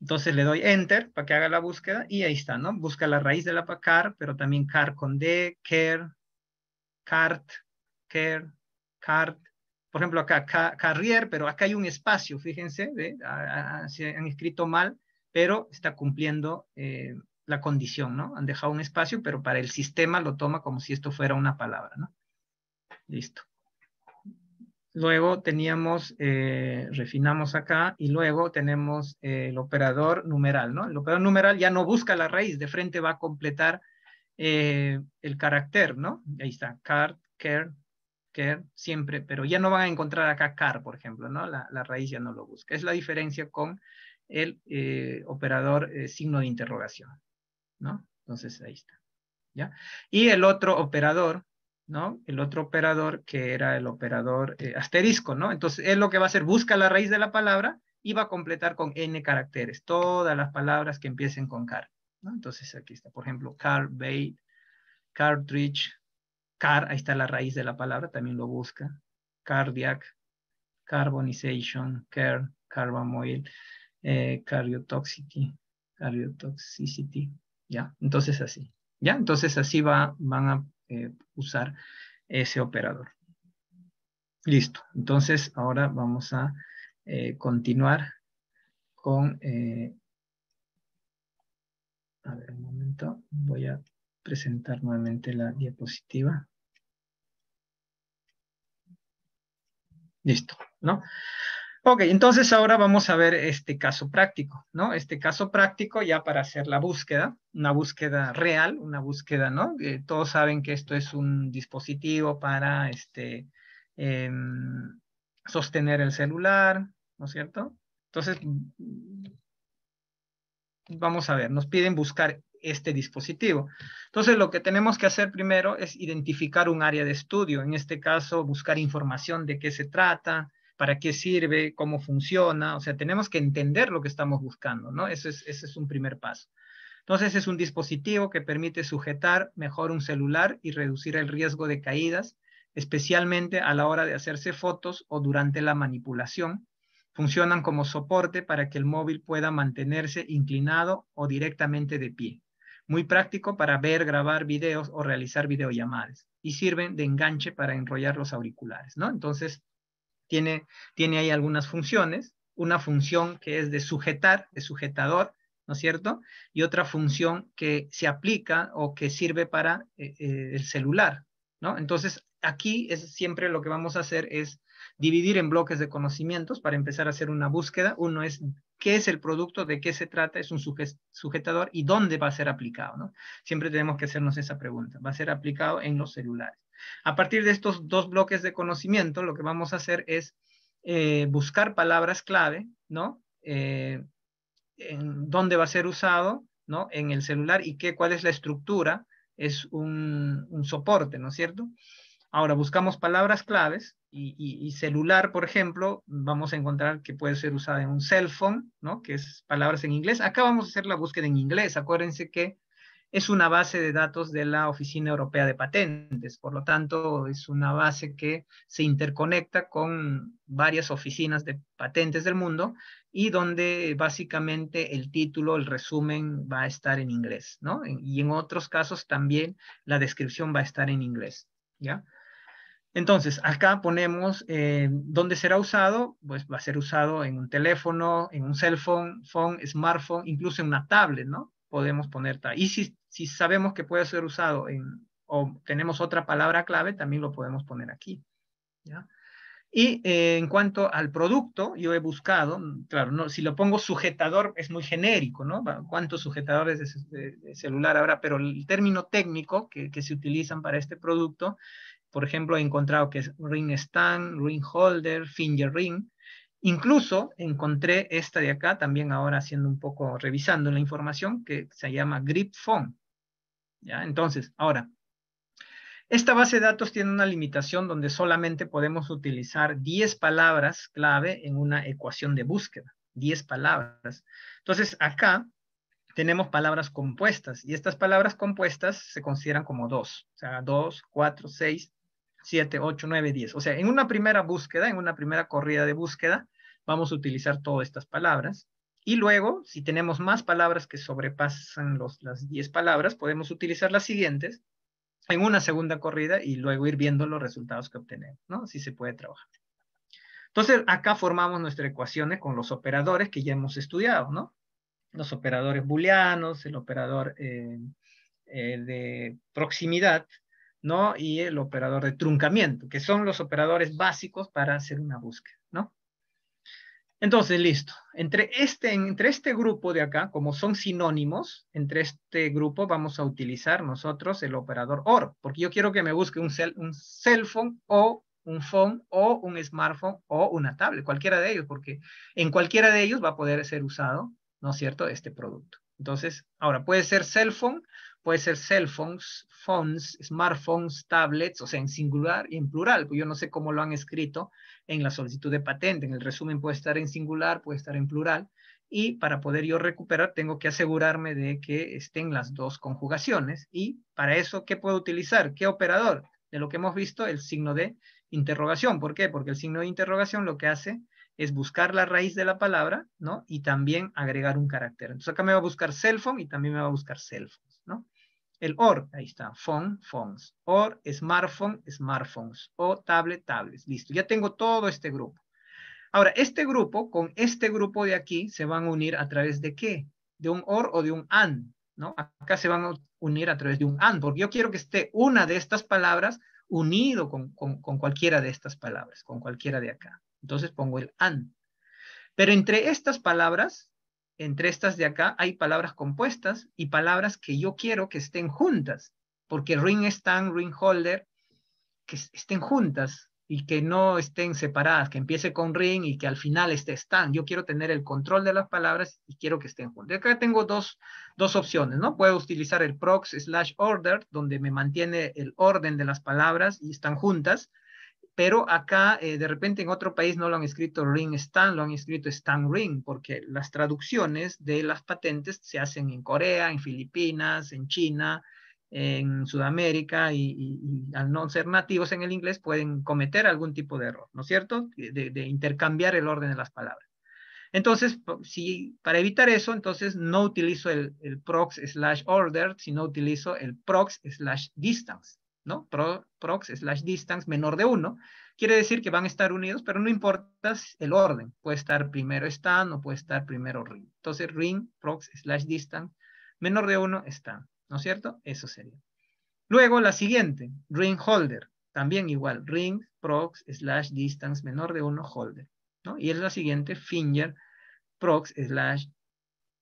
Entonces le doy enter para que haga la búsqueda y ahí está, ¿no? Busca la raíz de la car, pero también car con D, care, cart, care, cart, por ejemplo, acá Carrier, pero acá hay un espacio, fíjense, se han escrito mal, pero está cumpliendo eh, la condición, ¿no? Han dejado un espacio, pero para el sistema lo toma como si esto fuera una palabra, ¿no? Listo. Luego teníamos, eh, refinamos acá, y luego tenemos eh, el operador numeral, ¿no? El operador numeral ya no busca la raíz, de frente va a completar el carácter, ¿no? Ahí está, card, care, siempre, pero ya no van a encontrar acá car, por ejemplo, ¿no? La, raíz ya no lo busca. Es la diferencia con el eh, operador eh, signo de interrogación, ¿no? Entonces ahí está, ¿ya? Y el otro operador, ¿no? El otro operador que era el operador eh, asterisco, ¿no? Entonces es lo que va a hacer, busca la raíz de la palabra y va a completar con n caracteres, todas las palabras que empiecen con car, ¿no? Entonces aquí está, por ejemplo, car, bait, cartridge, Car, ahí está la raíz de la palabra, también lo busca. Cardiac, carbonization, care, carbamoil, eh, cardiotoxicity, cardiotoxicity, ¿ya? Entonces así, ¿ya? Entonces así va, van a eh, usar ese operador. Listo, entonces ahora vamos a eh, continuar con... a ver, un momento, voy a presentar nuevamente la diapositiva. Listo, ¿no? Ok, entonces ahora vamos a ver este caso práctico, ¿no? Este caso práctico ya para hacer la búsqueda, una búsqueda real, una búsqueda, ¿no? Eh, todos saben que esto es un dispositivo para este, em, sostener el celular, ¿no es cierto? Entonces, mm, vamos a ver, nos piden buscar este dispositivo. Entonces, lo que tenemos que hacer primero es identificar un área de estudio, en este caso, buscar información de qué se trata, para qué sirve, cómo funciona, o sea, tenemos que entender lo que estamos buscando, ¿no? Ese es, ese es un primer paso. Entonces, es un dispositivo que permite sujetar mejor un celular y reducir el riesgo de caídas, especialmente a la hora de hacerse fotos o durante la manipulación. Funcionan como soporte para que el móvil pueda mantenerse inclinado o directamente de pie muy práctico para ver, grabar videos o realizar videollamadas y sirven de enganche para enrollar los auriculares, ¿no? Entonces, tiene, tiene ahí algunas funciones, una función que es de sujetar, de sujetador, ¿no es cierto? Y otra función que se aplica o que sirve para eh, eh, el celular, ¿no? Entonces, aquí es siempre lo que vamos a hacer es dividir en bloques de conocimientos para empezar a hacer una búsqueda. Uno es qué es el producto, de qué se trata, es un sujetador y dónde va a ser aplicado. ¿no? Siempre tenemos que hacernos esa pregunta. Va a ser aplicado en los celulares. A partir de estos dos bloques de conocimiento, lo que vamos a hacer es eh, buscar palabras clave, ¿no? Eh, en dónde va a ser usado, ¿no? En el celular y qué, cuál es la estructura, es un, un soporte, ¿no es cierto? Ahora buscamos palabras claves y, celular, por ejemplo, vamos a encontrar que puede ser usada en un cell phone, ¿no? que es palabras en inglés. Acá vamos a hacer la búsqueda en inglés. Acuérdense que es una base de datos de la Oficina Europea de Patentes. Por lo tanto, es una base que se interconecta con varias oficinas de patentes del mundo y donde básicamente el título, el resumen va a estar en inglés, ¿no? Y en otros casos también la descripción va a estar en inglés, ¿ya? Entonces, acá ponemos eh, dónde será usado, pues va a ser usado en un teléfono, en un cell phone, phone smartphone, incluso en una tablet, ¿no? Podemos poner tal. Y si, sabemos que puede ser usado en, o tenemos otra palabra clave, también lo podemos poner aquí, Y eh, en cuanto al producto, yo he buscado, claro, no, si lo pongo sujetador es muy genérico, ¿no? ¿Cuántos sujetadores de, celular habrá? Pero el término técnico que, que, se utilizan para este producto por ejemplo, he encontrado que es ring stand, ring holder, finger ring. Incluso encontré esta de acá, también ahora haciendo un poco, revisando la información, que se llama grip phone. ¿Ya? Entonces, ahora, esta base de datos tiene una limitación donde solamente podemos utilizar 10 palabras clave en una ecuación de búsqueda. 10 palabras. Entonces, acá tenemos palabras compuestas y estas palabras compuestas se consideran como dos, o sea, dos, cuatro, seis, 7, 8, 9, 10. O sea, en una primera búsqueda, en una primera corrida de búsqueda, vamos a utilizar todas estas palabras. Y luego, si tenemos más palabras que sobrepasan las 10 palabras, podemos utilizar las siguientes en una segunda corrida y luego ir viendo los resultados que obtenemos, ¿no? Así se puede trabajar. Entonces, acá formamos nuestras ecuaciones con los operadores que ya hemos estudiado, ¿no? Los operadores booleanos, el operador eh, eh, de proximidad, ¿no? Y el operador de truncamiento, que son los operadores básicos para hacer una búsqueda, ¿no? Entonces, listo. Entre este, entre este grupo de acá, como son sinónimos, entre este grupo vamos a utilizar nosotros el operador OR, porque yo quiero que me busque un, un cell phone o un phone o un smartphone o una tablet, cualquiera de ellos, porque en cualquiera de ellos va a poder ser usado, ¿no es cierto?, este producto. Entonces, ahora puede ser cell phone, puede ser cell phones, phones, smartphones, tablets, o sea, en singular y en plural, pues yo no sé cómo lo han escrito en la solicitud de patente, en el resumen puede estar en singular, puede estar en plural, y para poder yo recuperar tengo que asegurarme de que estén las dos conjugaciones, y para eso, ¿qué puedo utilizar? ¿Qué operador? De lo que hemos visto, el signo de interrogación. ¿Por qué? Porque el signo de interrogación lo que hace es buscar la raíz de la palabra, ¿no? Y también agregar un carácter. Entonces acá me va a buscar cell phone y también me va a buscar cell phone el OR, ahí está, phone, phones, OR, smartphone, smartphones, o tablet, tablets, listo, ya tengo todo este grupo. Ahora, este grupo, con este grupo de aquí, se van a unir a través de qué? De un OR o de un AND, ¿no? Acá se van a unir a través de un AND, porque yo quiero que esté una de estas palabras unido con, con cualquiera de estas palabras, con cualquiera de acá. Entonces pongo el AND. Pero entre estas palabras, entre estas de acá hay palabras compuestas y palabras que yo quiero que estén juntas, porque ring stand, ring holder, que estén juntas y que no estén separadas, que empiece con ring y que al final esté stand. Yo quiero tener el control de las palabras y quiero que estén juntas. Acá tengo dos, dos opciones, ¿no? Puedo utilizar el prox slash order, donde me mantiene el orden de las palabras y están juntas, pero acá eh, de repente en otro país no lo han escrito Ring stand, lo han escrito stand Ring, porque las traducciones de las patentes se hacen en Corea, en Filipinas, en China, en Sudamérica y, al no ser nativos en el inglés pueden cometer algún tipo de error, ¿no es cierto? De, intercambiar el orden de las palabras. Entonces, si, para evitar eso, entonces no utilizo el prox slash order, sino utilizo el prox slash distance. ¿no? prox slash distance menor de 1, quiere decir que van a estar unidos, pero no importa el orden. Puede estar primero stand o puede estar primero ring. Entonces ring prox slash distance menor de 1 stand, ¿no es cierto? Eso sería. Luego la siguiente, ring holder. También igual, ring prox slash distance menor de 1 holder. ¿no? Y es la siguiente, finger prox slash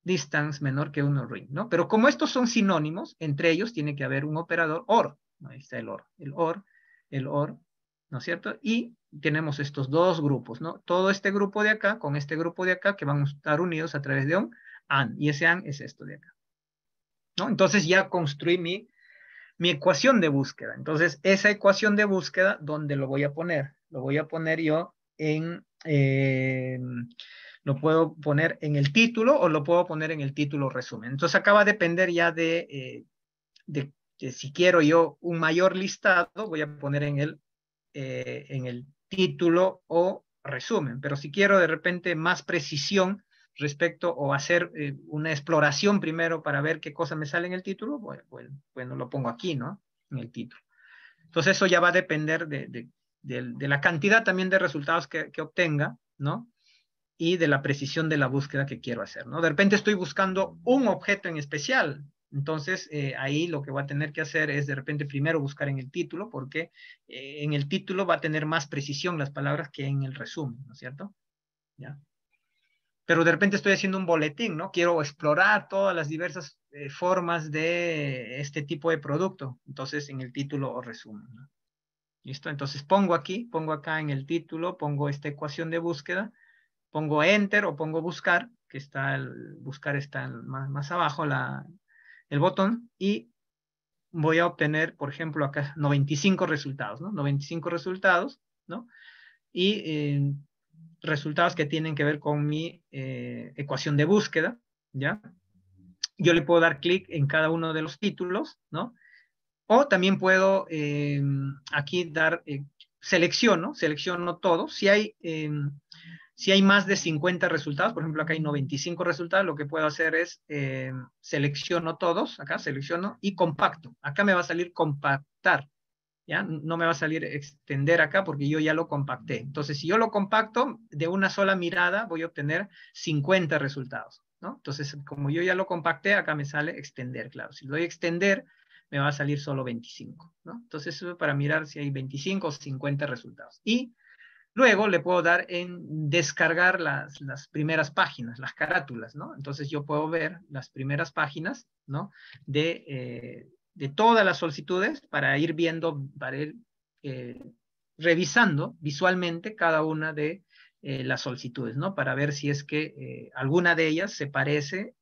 distance menor que 1 ring. ¿no? Pero como estos son sinónimos, entre ellos tiene que haber un operador OR. Ahí está el OR, el OR, el OR, ¿no es cierto? Y tenemos estos dos grupos, ¿no? Todo este grupo de acá con este grupo de acá que van a estar unidos a través de un AND, y ese AND es esto de acá, ¿no? Entonces ya construí mi, mi ecuación de búsqueda. Entonces, esa ecuación de búsqueda, ¿dónde lo voy a poner? Lo voy a poner yo en... Eh, lo puedo poner en el título o lo puedo poner en el título resumen. Entonces acá va a depender ya de eh, si quiero yo un mayor listado, voy a poner en el, eh, en el título o resumen, pero si quiero de repente más precisión respecto o hacer eh, una exploración primero para ver qué cosa me sale en el título, bueno, lo pongo aquí, ¿no? En el título. Entonces eso ya va a depender de, la cantidad también de resultados que, que obtenga, ¿no? y de la precisión de la búsqueda que quiero hacer, ¿no? De repente estoy buscando un objeto en especial, entonces, eh, ahí lo que va a tener que hacer es de repente primero buscar en el título, porque eh, en el título va a tener más precisión las palabras que en el resumen, ¿no es cierto? ¿Ya? Pero de repente estoy haciendo un boletín, ¿no? Quiero explorar todas las diversas eh, formas de este tipo de producto. Entonces, en el título o resumen, ¿no? ¿Listo? Entonces pongo aquí, pongo acá en el título, pongo esta ecuación de búsqueda, pongo enter o pongo buscar, que está el, buscar está más, más abajo, la, el botón y voy a obtener, por ejemplo, acá 95 resultados, ¿no? 95 resultados, ¿no? Y eh, resultados que tienen que ver con mi eh, ecuación de búsqueda, ¿ya? Yo le puedo dar clic en cada uno de los títulos, ¿no? O también puedo eh, aquí dar, selecciono, selecciono todo. Si hay si hay más de 50 resultados, por ejemplo, acá hay 95 resultados, lo que puedo hacer es eh, selecciono todos, acá selecciono y compacto. Acá me va a salir compactar, ¿ya? No me va a salir extender acá porque yo ya lo compacté. Entonces, si yo lo compacto, de una sola mirada voy a obtener 50 resultados, ¿no? Entonces, como yo ya lo compacté, acá me sale extender, claro. Si doy extender, me va a salir solo 25, ¿no? Entonces, eso es para mirar si hay 25 o 50 resultados. Y Luego le puedo dar en descargar las, las, primeras páginas, las carátulas, ¿no? Entonces yo puedo ver las primeras páginas, ¿no? De, eh, todas las solicitudes para ir viendo, para ir eh, revisando visualmente cada una de eh, las solicitudes, ¿no? Para ver si es que alguna de ellas se parece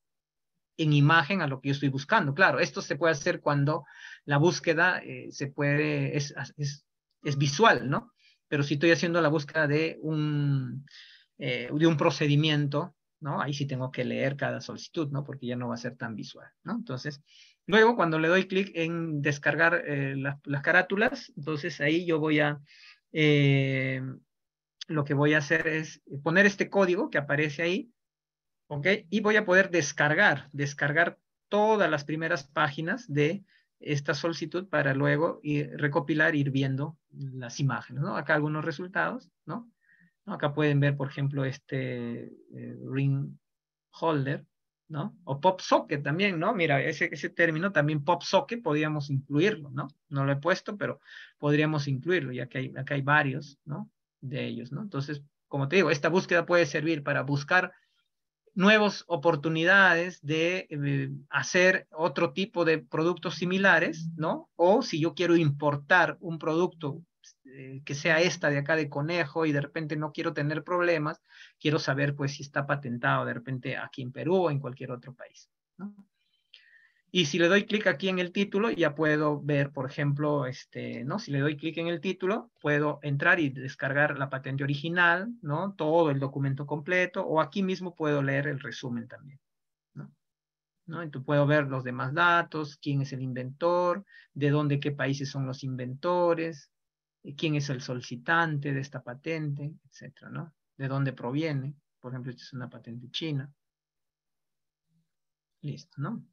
en imagen a lo que yo estoy buscando. Claro, esto se puede hacer cuando la búsqueda se puede, es, visual, ¿no? Pero si estoy haciendo la búsqueda de un, eh, de un procedimiento, ¿no? Ahí sí tengo que leer cada solicitud, ¿no? Porque ya no va a ser tan visual, ¿no? Entonces, luego cuando le doy clic en descargar eh, las, carátulas, entonces ahí yo voy a, eh, lo que voy a hacer es poner este código que aparece ahí, Y voy a poder descargar, descargar todas las primeras páginas de esta solicitud para luego ir, recopilar, ir viendo las imágenes, ¿no? Acá algunos resultados, ¿no? Acá pueden ver, por ejemplo, este eh, ring holder, ¿no? O pop socket también, ¿no? Mira, ese, ese término también pop socket podríamos incluirlo, ¿no? No lo he puesto, pero podríamos incluirlo, ya que hay, acá hay varios, ¿no? De ellos, ¿no? Entonces, como te digo, esta búsqueda puede servir para buscar nuevas oportunidades de eh, hacer otro tipo de productos similares, ¿no? O si yo quiero importar un producto eh, que sea esta de acá de conejo y de repente no quiero tener problemas, quiero saber pues si está patentado de repente aquí en Perú o en cualquier otro país. ¿no? Y si le doy clic aquí en el título, ya puedo ver, por ejemplo, este, ¿no? Si le doy clic en el título, puedo entrar y descargar la patente original, ¿no? Todo el documento completo, o aquí mismo puedo leer el resumen también, ¿no? ¿No? Entonces puedo ver los demás datos, quién es el inventor, de dónde, qué países son los inventores, quién es el solicitante de esta patente, etcétera, ¿no? De dónde proviene. Por ejemplo, esta es una patente china. Listo, ¿no?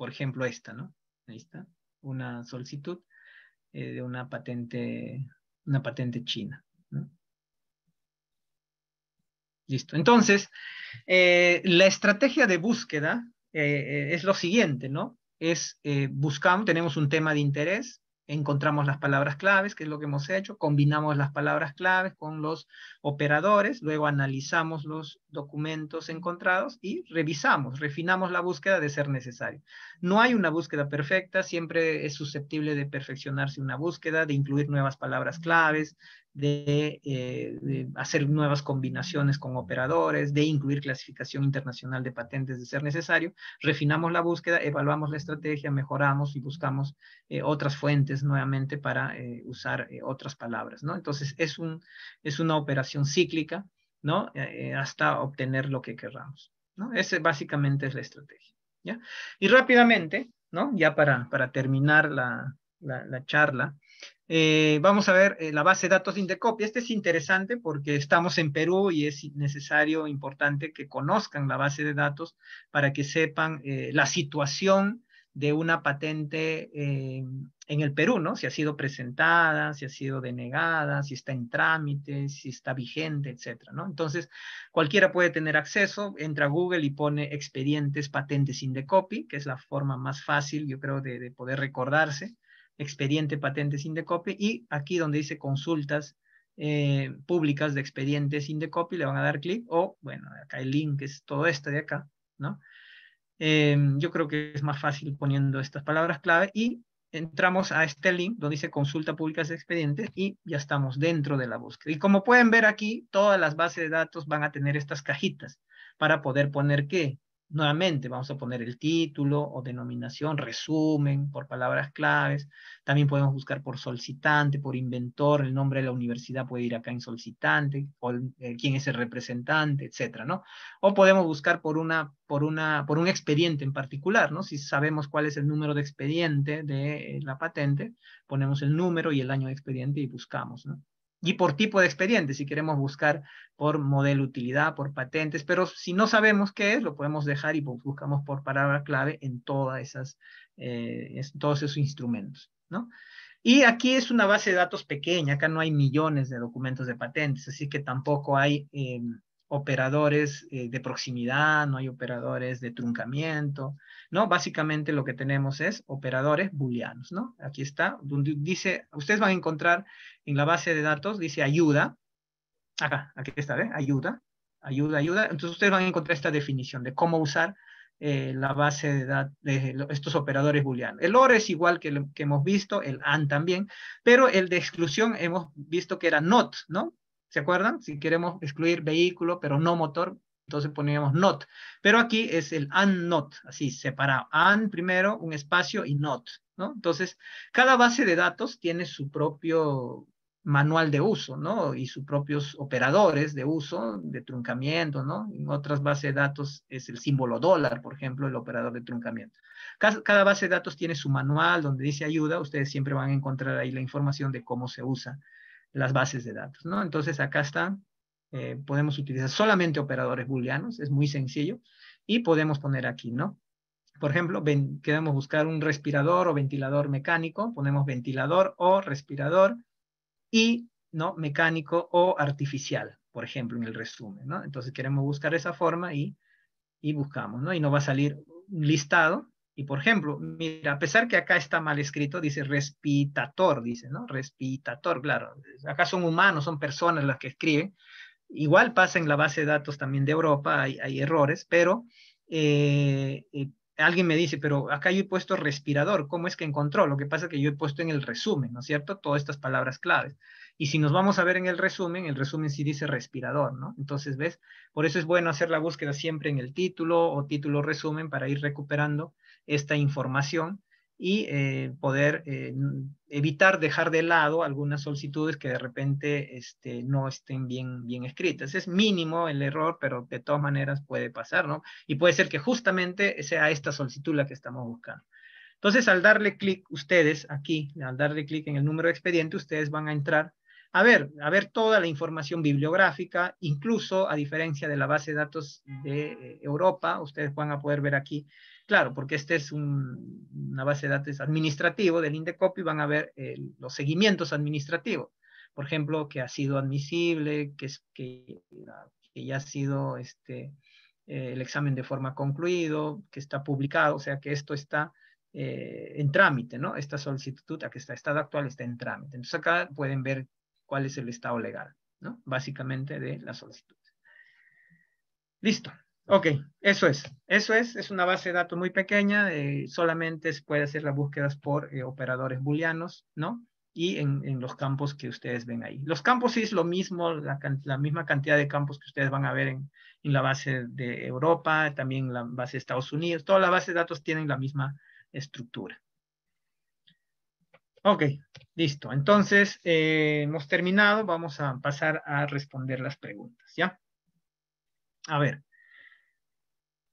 por ejemplo, esta, ¿no? Ahí está, una solicitud eh, de una patente, una patente china. Listo. Entonces, eh, la estrategia de búsqueda eh, es lo siguiente, ¿no? Es buscamos, tenemos un tema de interés, encontramos las palabras claves, que es lo que hemos hecho, combinamos las palabras claves con los operadores, luego analizamos los documentos encontrados y revisamos, refinamos la búsqueda de ser necesario. No hay una búsqueda perfecta, siempre es susceptible de perfeccionarse una búsqueda, de incluir nuevas palabras claves, de, eh, hacer nuevas combinaciones con operadores, de incluir clasificación internacional de patentes de ser necesario. Refinamos la búsqueda, evaluamos la estrategia, mejoramos y buscamos eh, otras fuentes nuevamente para eh, usar otras palabras. ¿no? Entonces es, un, es una operación cíclica ¿no? Eh, eh, hasta obtener lo que queramos. ¿no? Ese básicamente es la estrategia, Y rápidamente, ¿no? Ya para, para terminar la, charla, eh, vamos a ver la base de datos de Indecopia. Este es interesante porque estamos en Perú y es necesario, importante que conozcan la base de datos para que sepan la situación de una patente eh, en el Perú, ¿no? Si ha sido presentada, si ha sido denegada, si está en trámite, si está vigente, etcétera, ¿no? Entonces, cualquiera puede tener acceso, entra a Google y pone expedientes patentes Indecopi, que es la forma más fácil, yo creo, de, poder recordarse, expediente patentes Indecopi, y aquí donde dice consultas eh, públicas de expedientes Indecopi, le van a dar clic, o, bueno, acá el link es todo esto de acá, ¿no? Em, yo creo que es más fácil poniendo estas palabras clave y entramos a este link donde dice consulta públicas de expedientes y ya estamos dentro de la búsqueda. Y como pueden ver aquí, todas las bases de datos van a tener estas cajitas para poder poner qué, Nuevamente vamos a poner el título o denominación, resumen por palabras claves. También podemos buscar por solicitante, por inventor, el nombre de la universidad puede ir acá en solicitante, o, eh, quién es el representante, etcétera, ¿no? O podemos buscar por, una, por, una, por un expediente en particular, ¿no? Si sabemos cuál es el número de expediente de eh, la patente, ponemos el número y el año de expediente y buscamos, ¿no? y por tipo de expediente, si queremos buscar por modelo utilidad, por patentes, pero si no sabemos qué es, lo podemos dejar y pues, buscamos por palabra clave en, todas esas, eh, todos esos instrumentos, ¿no? Y aquí es una base de datos pequeña, acá no hay millones de documentos de patentes, así que tampoco hay eh, operadores eh, de proximidad, no hay operadores de truncamiento, ¿no? Básicamente lo que tenemos es operadores booleanos, ¿no? Aquí está, donde dice, ustedes van a encontrar en la base de datos, dice ayuda, acá, aquí está, ¿ve? Ayuda, ayuda, ayuda. Entonces ustedes van a encontrar esta definición de cómo usar eh, la base de datos de estos operadores booleanos. El OR es igual que que hemos visto, el AND también, pero el de exclusión hemos visto que era NOT, ¿no? ¿Se acuerdan? Si queremos excluir vehículo, pero no motor, entonces poníamos not. Pero aquí es el and not, así separado. And primero, un espacio y not, ¿no? Entonces, cada base de datos tiene su propio manual de uso, ¿no? Y sus propios operadores de uso, de truncamiento, ¿no? En otras bases de datos es el símbolo dólar, por ejemplo, el operador de truncamiento. Cada, cada, base de datos tiene su manual donde dice ayuda, ustedes siempre van a encontrar ahí la información de cómo se usa las bases de datos, ¿no? Entonces acá está, eh, podemos utilizar solamente operadores booleanos, es muy sencillo, y podemos poner aquí, ¿no? Por ejemplo, queremos buscar un respirador o ventilador mecánico, ponemos ventilador o respirador y, ¿no? Mecánico o artificial, por ejemplo, en el resumen, ¿no? Entonces queremos buscar esa forma y, y buscamos, ¿no? Y nos va a salir un listado y por ejemplo, mira, a pesar que acá está mal escrito, dice respirator, dice, ¿no? Respirator, claro. Acá son humanos, son personas las que escriben. Igual pasa en la base de datos también de Europa, hay, errores, pero eh, eh, alguien me dice, pero acá yo he puesto respirador, ¿cómo es que encontró? Lo que pasa es que yo he puesto en el resumen, ¿no es cierto? Todas estas palabras claves. Y si nos vamos a ver en el resumen, el resumen sí dice respirador, ¿no? Entonces, ¿ves? Por eso es bueno hacer la búsqueda siempre en el título o título resumen para ir recuperando esta información y eh, poder eh, evitar dejar de lado algunas solicitudes que de repente este, no estén bien, bien escritas. Es mínimo el error, pero de todas maneras puede pasar, ¿no? Y puede ser que justamente sea esta solicitud la que estamos buscando. Entonces, al darle clic ustedes aquí, al darle clic en el número de expediente, ustedes van a entrar a ver, a ver toda la información bibliográfica, incluso a diferencia de la base de datos de eh, Europa, ustedes van a poder ver aquí claro, porque este es una base de datos administrativo del y van a ver eh, los seguimientos administrativos. Por ejemplo, que ha sido admisible, que, ya ha sido este, eh, el examen de forma concluido, que está publicado, o sea que esto está eh, en trámite, ¿no? Esta solicitud a que está estado actual está en trámite. Entonces acá pueden ver cuál es el estado legal, ¿no? Básicamente de la solicitud. Listo. Ok, eso es. Eso es, es una base de datos muy pequeña, eh, solamente se puede hacer las búsquedas por eh, operadores booleanos, ¿no? Y en, los campos que ustedes ven ahí. Los campos sí es lo mismo, la, misma cantidad de campos que ustedes van a ver en, la base de Europa, también la base de Estados Unidos, todas las bases de datos tienen la misma estructura. Ok, listo. Entonces, eh, hemos terminado, vamos a pasar a responder las preguntas, ¿ya? A ver.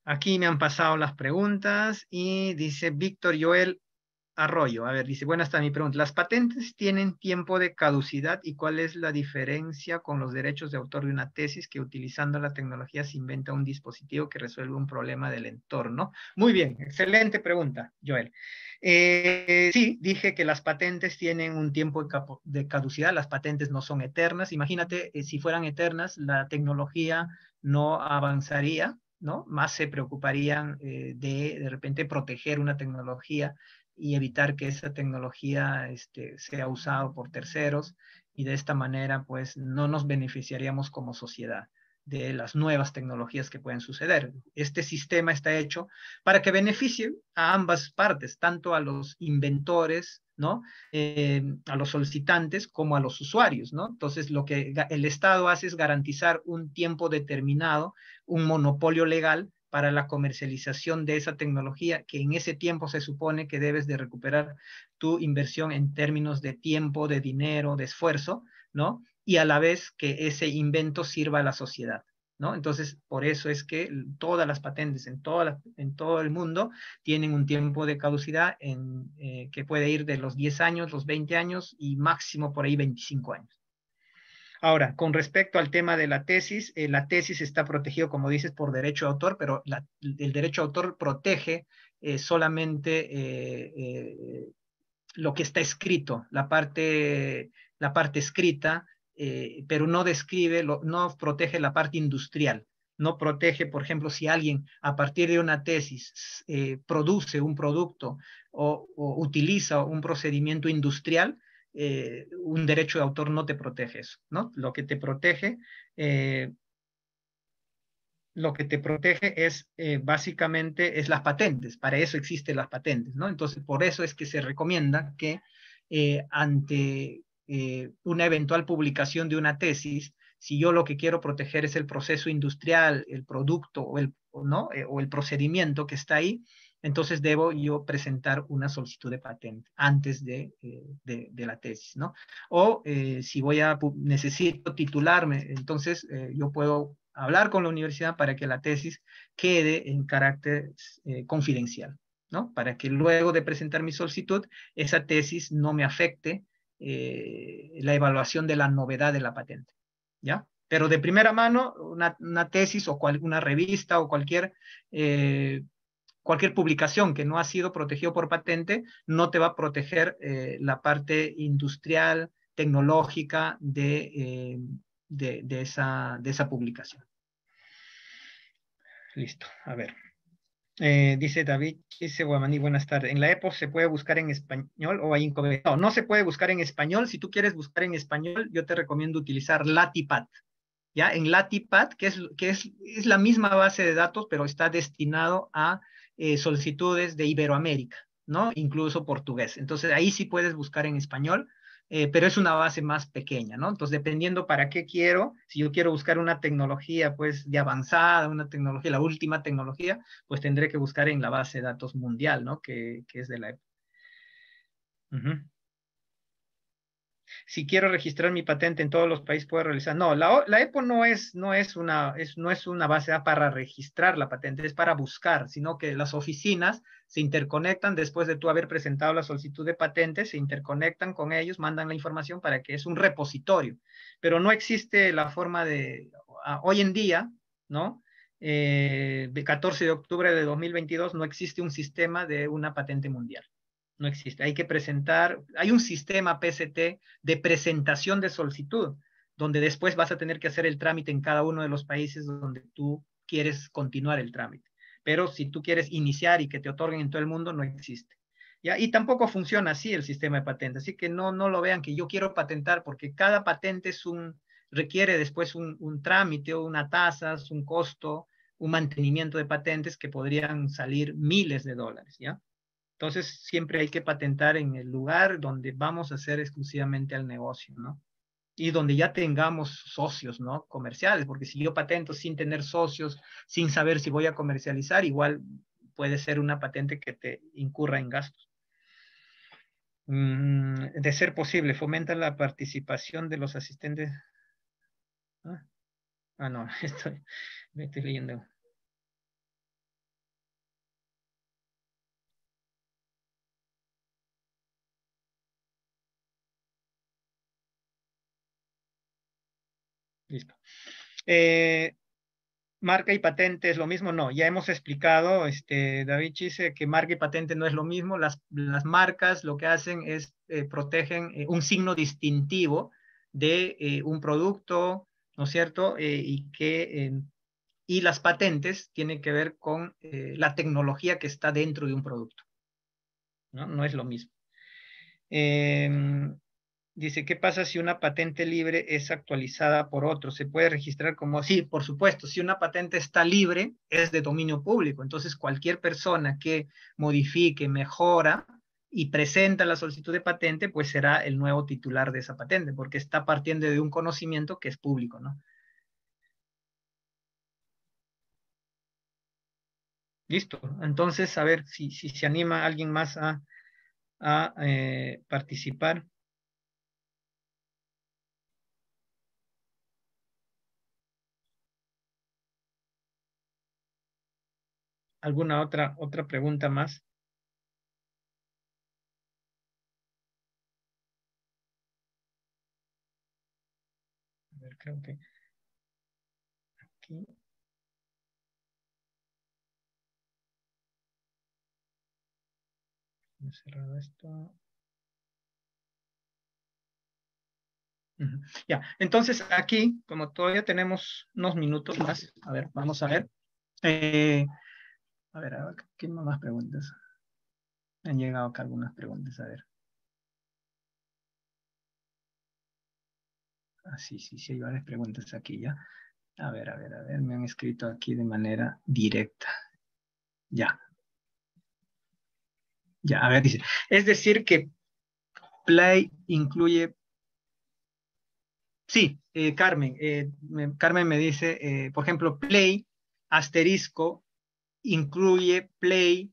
Aquí me han pasado las preguntas y dice Víctor Joel Arroyo. A ver, dice, bueno, está mi pregunta. ¿Las patentes tienen tiempo de caducidad y cuál es la diferencia con los derechos de autor de una tesis que utilizando la tecnología se inventa un dispositivo que resuelve un problema del entorno? Muy bien, excelente pregunta, Joel. Eh, sí, dije que las patentes tienen un tiempo de caducidad, las patentes no son eternas. Imagínate, eh, si fueran eternas, la tecnología no avanzaría más se preocuparían eh, de de repente proteger una tecnología y evitar que esa tecnología este, sea usada por terceros y de esta manera pues no nos beneficiaríamos como sociedad de las nuevas tecnologías que pueden suceder. Este sistema está hecho para que beneficie a ambas partes, tanto a los inventores ¿no? Eh, a los solicitantes como a los usuarios, ¿no? Entonces, lo que el Estado hace es garantizar un tiempo determinado, un monopolio legal para la comercialización de esa tecnología que en ese tiempo se supone que debes de recuperar tu inversión en términos de tiempo, de dinero, de esfuerzo, ¿no? Y a la vez que ese invento sirva a la sociedad. Entonces, por eso es que todas las patentes en, todo el mundo tienen un tiempo de caducidad eh, que puede ir de los 10 años, los 20 años y máximo por ahí 25 años. Ahora, con respecto al tema de la tesis, eh, la tesis está protegida, como dices, por derecho de autor, pero el derecho de autor protege eh, solamente lo que está escrito, la parte escrita eh, pero no describe, lo, no protege la parte industrial, no protege, por ejemplo, si alguien a partir de una tesis eh, produce un producto o, utiliza un procedimiento industrial, eh, un derecho de autor no te protege eso, ¿no? Lo que te protege, lo que te protege es básicamente es las patentes, para eso existen las patentes, ¿no? Entonces, por eso es que se recomienda que ante eh, una eventual publicación de una tesis, si yo lo que quiero proteger es el proceso industrial, el producto o el, ¿no? Eh, o el procedimiento que está ahí, entonces debo yo presentar una solicitud de patente antes de, eh, de, de la tesis, ¿no? O si voy a, necesito titularme, entonces yo puedo hablar con la universidad para que la tesis quede en carácter confidencial, ¿no? Para que luego de presentar mi solicitud, esa tesis no me afecte eh, la evaluación de la novedad de la patente. ¿Ya? Pero de primera mano, una, tesis o una revista o cualquier, eh, cualquier publicación que no ha sido protegido por patente no te va a proteger eh, la parte industrial, tecnológica de, de, esa, de esa publicación. Listo, a ver. Eh, dice David, dice Guamaní, buenas tardes. En la EPO se puede buscar en español o hay en No, no se puede buscar en español. Si tú quieres buscar en español, yo te recomiendo utilizar Latipad. ¿Ya? En Latipad, que, es, que es, es la misma base de datos, pero está destinado a eh, solicitudes de Iberoamérica, ¿no? Incluso portugués. Entonces ahí sí puedes buscar en español eh, pero es una base más pequeña, ¿no? Entonces, dependiendo para qué quiero, si yo quiero buscar una tecnología, pues, de avanzada, una tecnología, la última tecnología, pues tendré que buscar en la base de datos mundial, ¿no? Que, es de la época si quiero registrar mi patente en todos los países puedo realizar. No, la, EPO e no es, no, es una, no es una base para registrar la patente, es para buscar, sino que las oficinas se interconectan después de tú haber presentado la solicitud de patente, se interconectan con ellos, mandan la información para que es un repositorio. Pero no existe la forma de, hoy en día, ¿no? Eh, de 14 de octubre de 2022 no existe un sistema de una patente mundial no existe. Hay que presentar, hay un sistema PST de presentación de solicitud, donde después vas a tener que hacer el trámite en cada uno de los países donde tú quieres continuar el trámite. Pero si tú quieres iniciar y que te otorguen en todo el mundo, no existe. ¿Ya? Y tampoco funciona así el sistema de patentes. Así que no, no lo vean que yo quiero patentar, porque cada patente es un, requiere después un, un trámite o una tasa, un costo, un mantenimiento de patentes que podrían salir miles de dólares. ¿ya? Entonces, siempre hay que patentar en el lugar donde vamos a hacer exclusivamente al negocio, ¿no? Y donde ya tengamos socios, ¿no? Comerciales, porque si yo patento sin tener socios, sin saber si voy a comercializar, igual puede ser una patente que te incurra en gastos. Mm, de ser posible, fomenta la participación de los asistentes. Ah, ah no, [LAUGHS] estoy, me estoy leyendo. Listo. Eh, marca y patente es lo mismo, no, ya hemos explicado, este, David dice que marca y patente no es lo mismo, las, las marcas lo que hacen es eh, protegen eh, un signo distintivo de un producto, ¿no es cierto? y que y las patentes tienen que ver con la tecnología que está dentro de un producto, ¿no? No es lo mismo. Em, Dice, ¿qué pasa si una patente libre es actualizada por otro? ¿Se puede registrar como sí? Por supuesto, si una patente está libre, es de dominio público. Entonces, cualquier persona que modifique, mejora y presenta la solicitud de patente, pues será el nuevo titular de esa patente, porque está partiendo de un conocimiento que es público, ¿no? Listo. Entonces, a ver si, si se anima alguien más a, eh, participar. ¿Alguna otra, otra pregunta más? A ver, creo que aquí. esto. Ya, entonces aquí, como todavía tenemos unos minutos más, a ver, vamos a ver. Eh, a ver, ¿qué más preguntas? Han llegado acá algunas preguntas, a ver. Ah, sí, sí, sí, hay varias preguntas aquí ya. A ver, a ver, a ver, me han escrito aquí de manera directa. Ya. Ya, a ver, dice. Es decir que Play incluye... Sí, eh, Carmen. Eh, Carmen me dice, eh, por ejemplo, Play asterisco incluye play,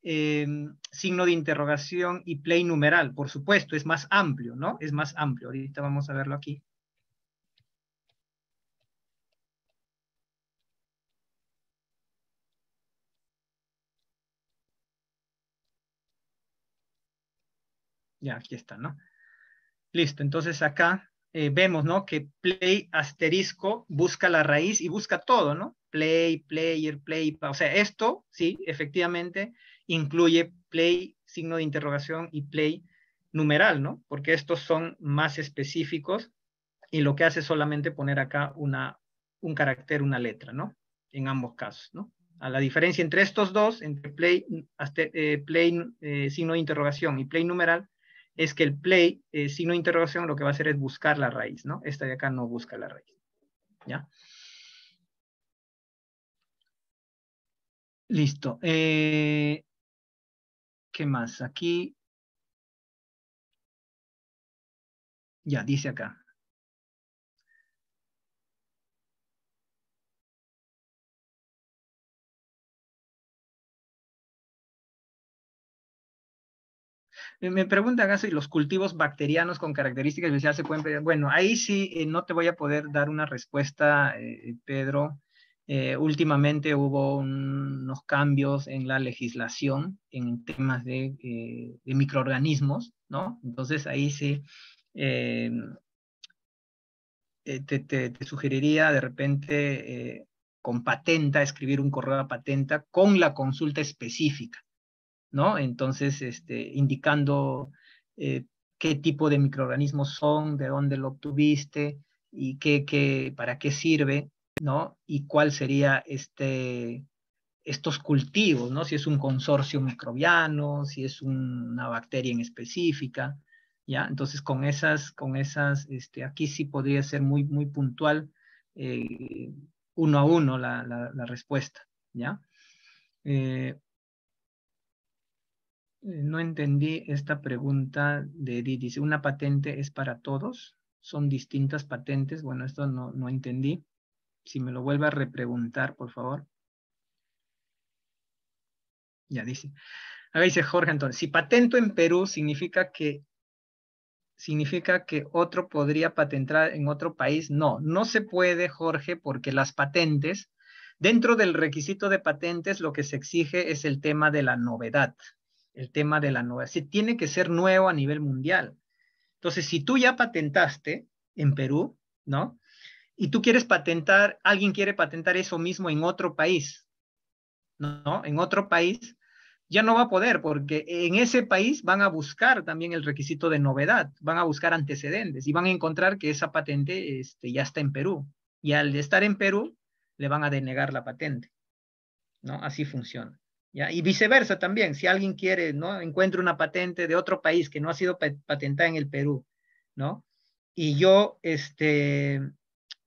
signo de interrogación y play numeral. Por supuesto, es más amplio, ¿no? Es más amplio. Ahorita vamos a verlo aquí. Ya, aquí está, ¿no? Listo, entonces acá eh, vemos, ¿no? Que play asterisco busca la raíz y busca todo, ¿no? Play, Player, Play. O sea, esto, sí, efectivamente, incluye Play, signo de interrogación y Play numeral, ¿no? Porque estos son más específicos y lo que hace es solamente poner acá una, un carácter, una letra, ¿no? En ambos casos, ¿no? A la diferencia entre estos dos, entre play, eh, play eh, signo de interrogación y play numeral, es que el play, eh, signo de interrogación, lo que va a hacer es buscar la raíz, ¿no? Esta de acá no busca la raíz, ¿ya? Listo. Eh, ¿Qué más? Aquí. Ya, dice acá. Me preguntan si los cultivos bacterianos con características especiales se pueden Bueno, ahí sí eh, no te voy a poder dar una respuesta, eh, Pedro. Eh, últimamente hubo unos cambios en la legislación en temas de, eh, microorganismos, ¿no? Entonces ahí sí eh, te, sugeriría de repente con patenta, escribir un correo a patenta con la consulta específica, ¿no? Entonces, este, indicando qué tipo de microorganismos son, de dónde lo obtuviste y qué, para qué sirve, y cuál sería este, estos cultivos, ¿no? Si es un consorcio microbiano, si es una bacteria en específica, ¿ya? Entonces, con esas, con esas, este, aquí sí podría ser muy, muy puntual, eh, uno a uno la, respuesta, ¿ya? Eh, eh, no entendí esta pregunta de Edith. Dice, ¿una patente es para todos? ¿Son distintas patentes? Bueno, esto no entendí. Si me lo vuelve a repreguntar, por favor. Ya dice. ver, dice Jorge entonces, si patento en Perú significa que significa que otro podría patentar en otro país. No, no se puede, Jorge, porque las patentes, dentro del requisito de patentes, lo que se exige es el tema de la novedad. El tema de la novedad. Si tiene que ser nuevo a nivel mundial. Entonces, si tú ya patentaste en Perú, ¿no? y tú quieres patentar, alguien quiere patentar eso mismo en otro país, ¿no? En otro país, ya no va a poder porque en ese país van a buscar también el requisito de novedad, van a buscar antecedentes y van a encontrar que esa patente este, ya está en Perú. Y al estar en Perú, le van a denegar la patente, ¿no? Así funciona. Y viceversa también, si alguien quiere, ¿no? Encuentra una patente de otro país que no ha sido patentada en el Perú, ¿no? Y yo, este,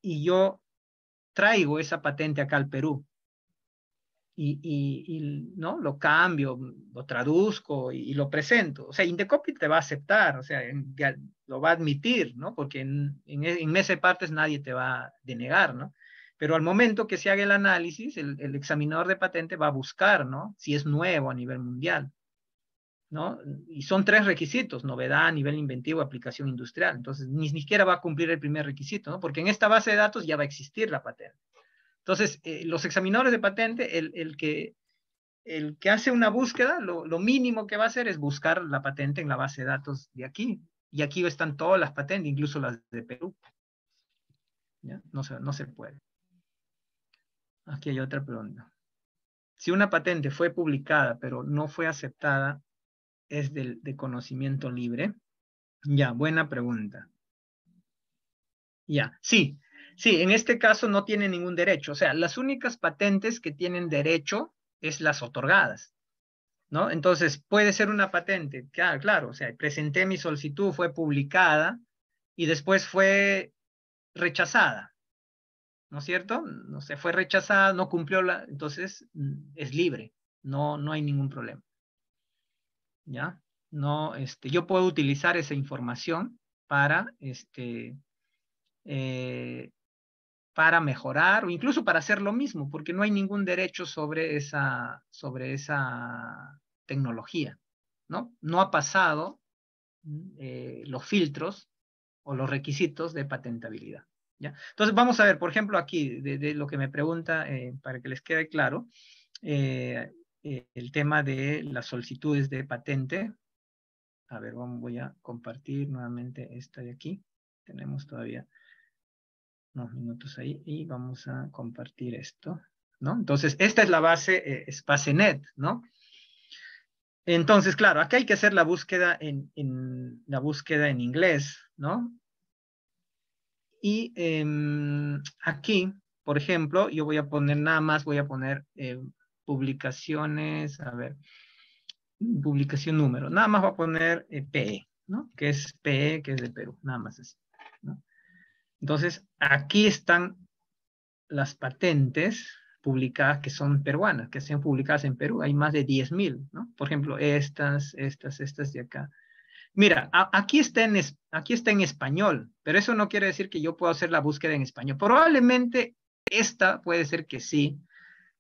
y yo traigo esa patente acá al Perú y, ¿no? lo cambio, lo traduzco y, lo presento. O sea, Indecopy te va a aceptar, o sea, lo va a admitir, ¿no? Porque en, en, e, partes nadie te va a denegar, ¿no? Pero al momento que se haga el análisis, el, el, examinador de patente va a buscar, ¿no? Si es nuevo a nivel mundial. ¿no? Y son tres requisitos, novedad, nivel inventivo, aplicación industrial. Entonces, ni, siquiera va a cumplir el primer requisito, Porque en esta base de datos ya va a existir la patente. Entonces, eh, los examinadores de patente, el, que, el que hace una búsqueda, lo, mínimo que va a hacer es buscar la patente en la base de datos de aquí. Y aquí están todas las patentes, incluso las de Perú. No, se, no se puede. Aquí hay otra pregunta. Si una patente fue publicada, pero no fue aceptada, es de, conocimiento libre? Ya, buena pregunta. Ya, sí, sí, en este caso no tiene ningún derecho. O sea, las únicas patentes que tienen derecho es las otorgadas. ¿No? Entonces, puede ser una patente, claro, claro, o sea, presenté mi solicitud, fue publicada y después fue rechazada, ¿no es cierto? No se fue rechazada, no cumplió la, entonces mm, es libre, no, no hay ningún problema. ¿ya? No, este, yo puedo utilizar esa información para, este, eh, para mejorar o incluso para hacer lo mismo, porque no hay ningún derecho sobre esa, sobre esa tecnología, ¿no? No ha pasado eh, los filtros o los requisitos de patentabilidad. ¿ya? Entonces vamos a ver, por ejemplo, aquí, de, lo que me pregunta, eh, para que les quede claro, eh, el tema de las solicitudes de patente. A ver, vamos, voy a compartir nuevamente esta de aquí. Tenemos todavía unos minutos ahí y vamos a compartir esto, ¿no? Entonces, esta es la base space eh, SpaceNet, ¿no? Entonces, claro, aquí hay que hacer la búsqueda en, la búsqueda en inglés, ¿no? Y em, aquí, por ejemplo, yo voy a poner nada más, voy a poner em, publicaciones, a ver, publicación número. Nada más va a poner eh, PE, ¿no? Que es PE, que es de Perú, nada más así. Entonces, aquí están las patentes publicadas que son peruanas, que sean publicadas en Perú. Hay más de 10.000, ¿no? Por ejemplo, estas, estas, estas de acá. Mira, aquí, está en, aquí está en español, pero eso no quiere decir que yo pueda hacer la búsqueda en español. Probablemente esta puede ser que sí,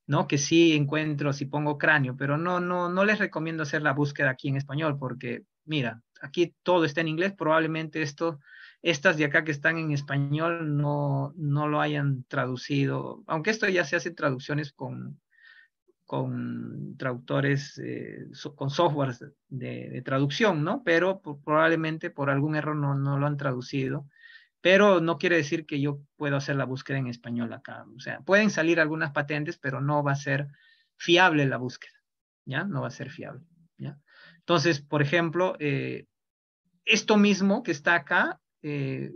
¿no? Que sí encuentro si pongo cráneo, pero no, no, no les recomiendo hacer la búsqueda aquí en español porque, mira, aquí todo está en inglés, probablemente esto, estas de acá que están en español no, no lo hayan traducido, aunque esto ya se hace traducciones con, con traductores, eh, con softwares de, traducción, ¿no? Pero probablemente por algún error no lo han traducido pero no quiere decir que yo puedo hacer la búsqueda en español acá. O sea, pueden salir algunas patentes, pero no va a ser fiable la búsqueda, ¿ya? No va a ser fiable, ¿ya? Entonces, por ejemplo, eh, esto mismo que está acá, eh,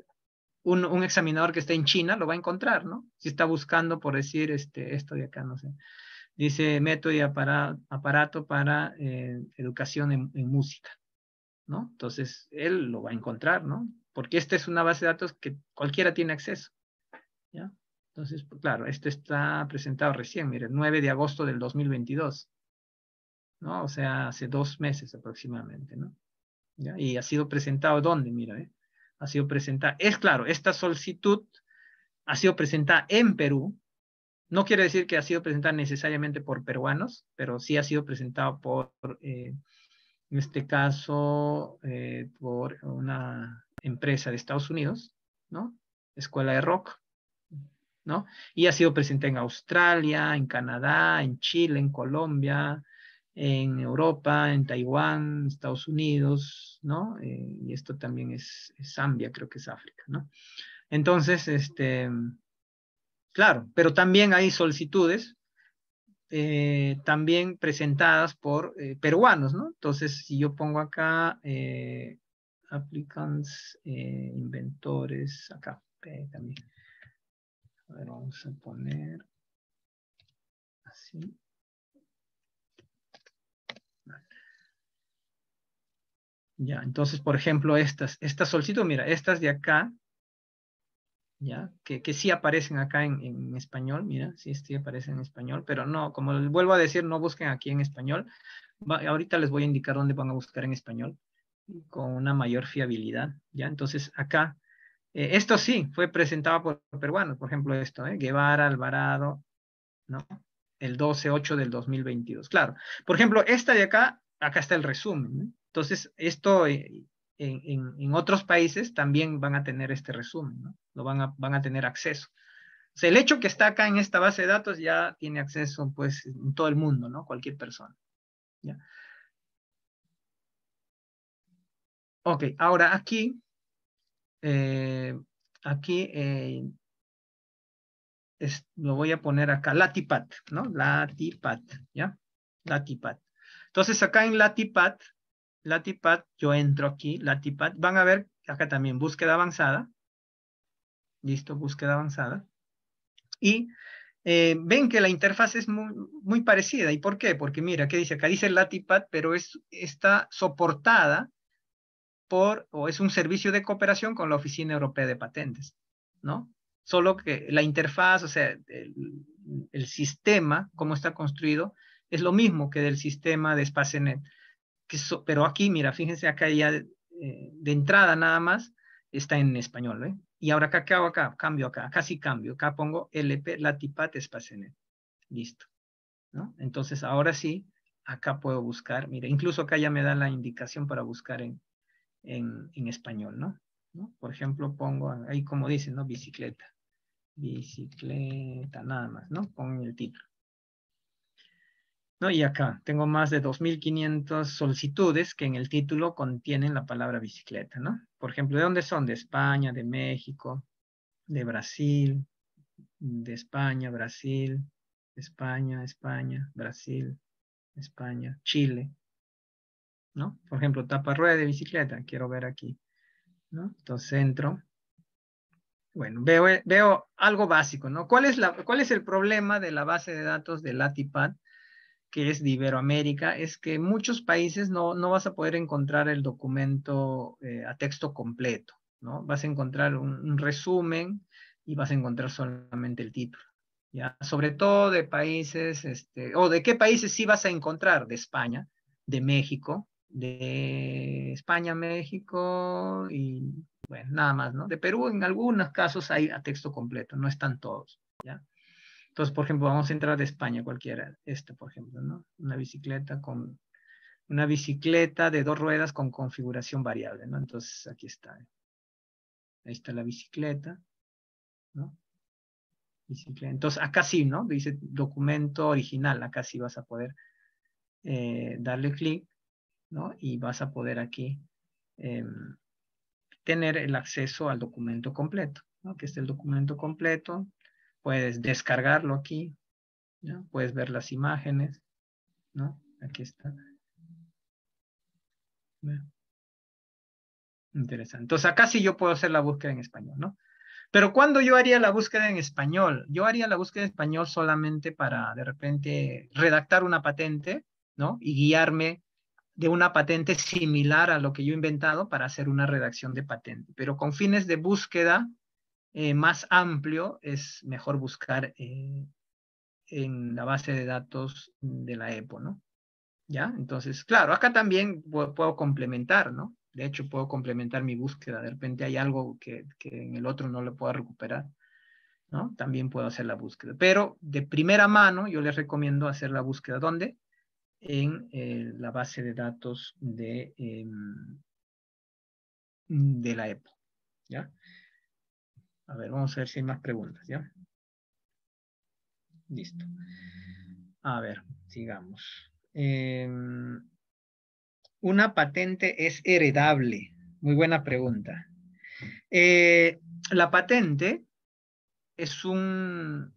un, examinador que está en China lo va a encontrar, ¿no? Si está buscando, por decir, este, esto de acá, no sé. Dice método y aparato, para eh, educación en, en música, ¿no? Entonces, él lo va a encontrar, ¿no? porque esta es una base de datos que cualquiera tiene acceso. ¿ya? Entonces, pues, claro, esto está presentado recién, mire, 9 de agosto del 2022. ¿no? O sea, hace dos meses aproximadamente, ¿no? ¿Ya? Y ha sido presentado, ¿dónde? Mira, ¿eh? Ha sido presentada, es claro, esta solicitud ha sido presentada en Perú, no quiere decir que ha sido presentada necesariamente por peruanos, pero sí ha sido presentada por, eh, en este caso, eh, por una empresa de Estados Unidos, ¿no? Escuela de rock, ¿no? Y ha sido presente en Australia, en Canadá, en Chile, en Colombia, en Europa, en Taiwán, Estados Unidos, ¿no? Eh, y esto también es, Zambia, creo que es África, ¿no? Entonces, este, claro, pero también hay solicitudes eh, también presentadas por eh, peruanos, ¿no? Entonces, si yo pongo acá applicants, eh, inventores, acá también. A ver, vamos a poner así. Ya, entonces, por ejemplo, estas, estas solcito, mira, estas de acá, ya, que, que sí aparecen acá en, español, mira, sí, sí aparecen en español, pero no, como les vuelvo a decir, no busquen aquí en español. ahorita les voy a indicar dónde van a buscar en español con una mayor fiabilidad. ¿ya? Entonces acá, eh, esto sí fue presentado por peruanos, por ejemplo esto, ¿eh? Guevara, Alvarado, ¿no? el 12-8 del 2022. Claro, por ejemplo, esta de acá, acá está el resumen. Entonces, esto eh, en, otros países también van a tener este resumen, ¿no? Lo van a, van a tener acceso. el hecho que está acá en esta base de datos ya tiene acceso, pues, en todo el mundo, ¿no? Cualquier persona. ¿ya? Ok, ahora aquí, eh, aquí eh, lo voy a poner acá, latipat, ¿no? Latipad, ¿ya? Latipad. Entonces acá en Latipad, latipat, yo entro aquí, Latipad. van a ver acá también búsqueda avanzada. Listo, búsqueda avanzada. Y eh, ven que la interfaz es muy, muy, parecida. ¿Y por qué? Porque mira, ¿qué dice acá? Dice Latipad, pero es, está soportada o es un servicio de cooperación con la Oficina Europea de Patentes, ¿no? Solo que la interfaz, o sea, el, sistema, cómo está construido, es lo mismo que del sistema de SpaceNet. pero aquí, mira, fíjense acá ya eh, de, entrada nada más, está en español, ¿eh? Y ahora acá, ¿qué hago acá? Cambio acá, casi cambio. Acá pongo LP, Latipat SpaceNet. Listo. ¿no? Entonces, ahora sí, acá puedo buscar. Mira, incluso acá ya me da la indicación para buscar en, en, español, ¿no? Por ejemplo, pongo ahí como dice, ¿no? Bicicleta. Bicicleta, nada más, ¿no? Con el título. ¿No? Y acá tengo más de 2.500 solicitudes que en el título contienen la palabra bicicleta, ¿no? Por ejemplo, ¿de dónde son? De España, de México, de Brasil, de España, Brasil, España, España, Brasil, España, Chile, ¿no? Por ejemplo, tapa rueda de bicicleta, quiero ver aquí, ¿no? Entonces entro. Bueno, veo, eh, veo algo básico, ¿no? ¿Cuál es, la, ¿Cuál es el problema de la base de datos de Latipad, que es de Iberoamérica? Es que muchos países no, no vas a poder encontrar el documento eh, a texto completo, ¿no? Vas a encontrar un, resumen y vas a encontrar solamente el título. ¿Ya? Sobre todo de países, este, o de qué países sí vas a encontrar, de España, de México, de España, México y bueno, nada más, ¿no? De Perú en algunos casos hay a texto completo, no están todos, ¿ya? Entonces, por ejemplo, vamos a entrar de España cualquiera, este, por ejemplo, ¿no? Una bicicleta con una bicicleta de dos ruedas con configuración variable, ¿no? Entonces, aquí está. Ahí está la bicicleta, ¿no? Bicicleta. Entonces, acá sí, ¿no? Dice documento original, acá sí vas a poder eh, darle clic ¿no? Y vas a poder aquí em, tener el acceso al documento completo, ¿no? Que es el documento completo. Puedes descargarlo aquí, Puedes ver las imágenes, ¿no? Aquí está. Interesante. Entonces, acá sí yo puedo hacer la búsqueda en español, ¿no? Pero cuando yo haría la búsqueda en español, yo haría la búsqueda en español solamente para de repente redactar una patente, ¿no? Y guiarme de una patente similar a lo que yo he inventado para hacer una redacción de patente. Pero con fines de búsqueda eh, más amplio es mejor buscar eh, en la base de datos de la EPO, ¿no? ¿Ya? Entonces, claro, acá también puedo, complementar, ¿no? De hecho, puedo complementar mi búsqueda. De repente hay algo que, en el otro no lo pueda recuperar. ¿no? También puedo hacer la búsqueda. Pero de primera mano, yo les recomiendo hacer la búsqueda. ¿Dónde? en eh, la base de datos de, em, la EPO. ¿ya? A ver, vamos a ver si hay más preguntas. ¿ya? Listo. A ver, sigamos. Em, ¿Una patente es heredable? Muy buena pregunta. Eh, la patente es una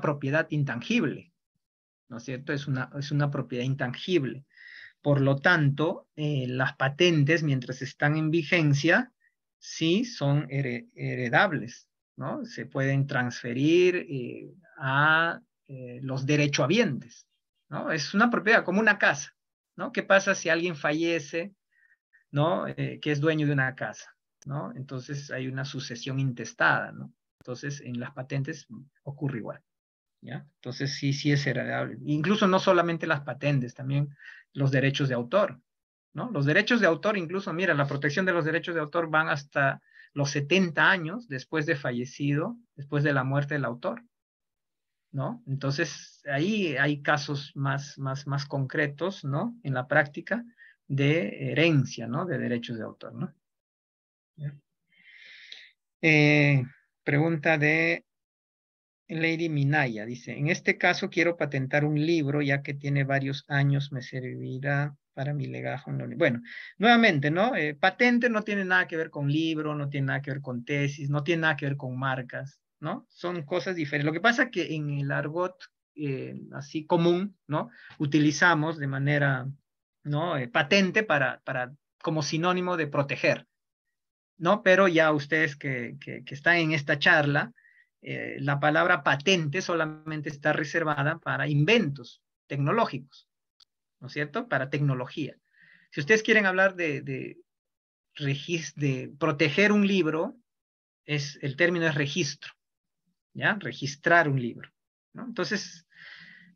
propiedad intangible. ¿no es cierto? Es una, es una propiedad intangible. Por lo tanto, eh, las patentes, mientras están en vigencia, sí son heredables, ¿no? Se pueden transferir eh, a eh, los derechohabientes, ¿no? Es una propiedad como una casa, ¿no? ¿Qué pasa si alguien fallece, ¿no? que es dueño de una casa, ¿no? Entonces hay una sucesión intestada, ¿no? Entonces en las patentes ocurre igual. Entonces sí, sí es heredable. Incluso no solamente las patentes, también los derechos de autor, ¿no? Los derechos de autor, incluso, mira, la protección de los derechos de autor van hasta los 70 años después de fallecido, después de la muerte del autor, ¿no? Entonces ahí hay casos más, más, más concretos, ¿no? En la práctica de herencia, ¿no? De derechos de autor, ¿no? Eh, pregunta de Lady Minaya dice, en este caso quiero patentar un libro ya que tiene varios años, me servirá para mi legajo. Bueno, nuevamente, ¿no? Eh, patente no tiene nada que ver con libro, no tiene nada que ver con tesis, no tiene nada que ver con marcas, ¿no? Son cosas diferentes. Lo que pasa que en el argot eh, así común, ¿no? Utilizamos de manera, ¿no? Eh, patente para, para, como sinónimo de proteger, ¿no? Pero ya ustedes que, que, que están en esta charla, eh, la palabra patente solamente está reservada para inventos tecnológicos, ¿no es cierto? Para tecnología. Si ustedes quieren hablar de, de, de proteger un libro, es, el término es registro, ¿ya? Registrar un libro, ¿no? Entonces,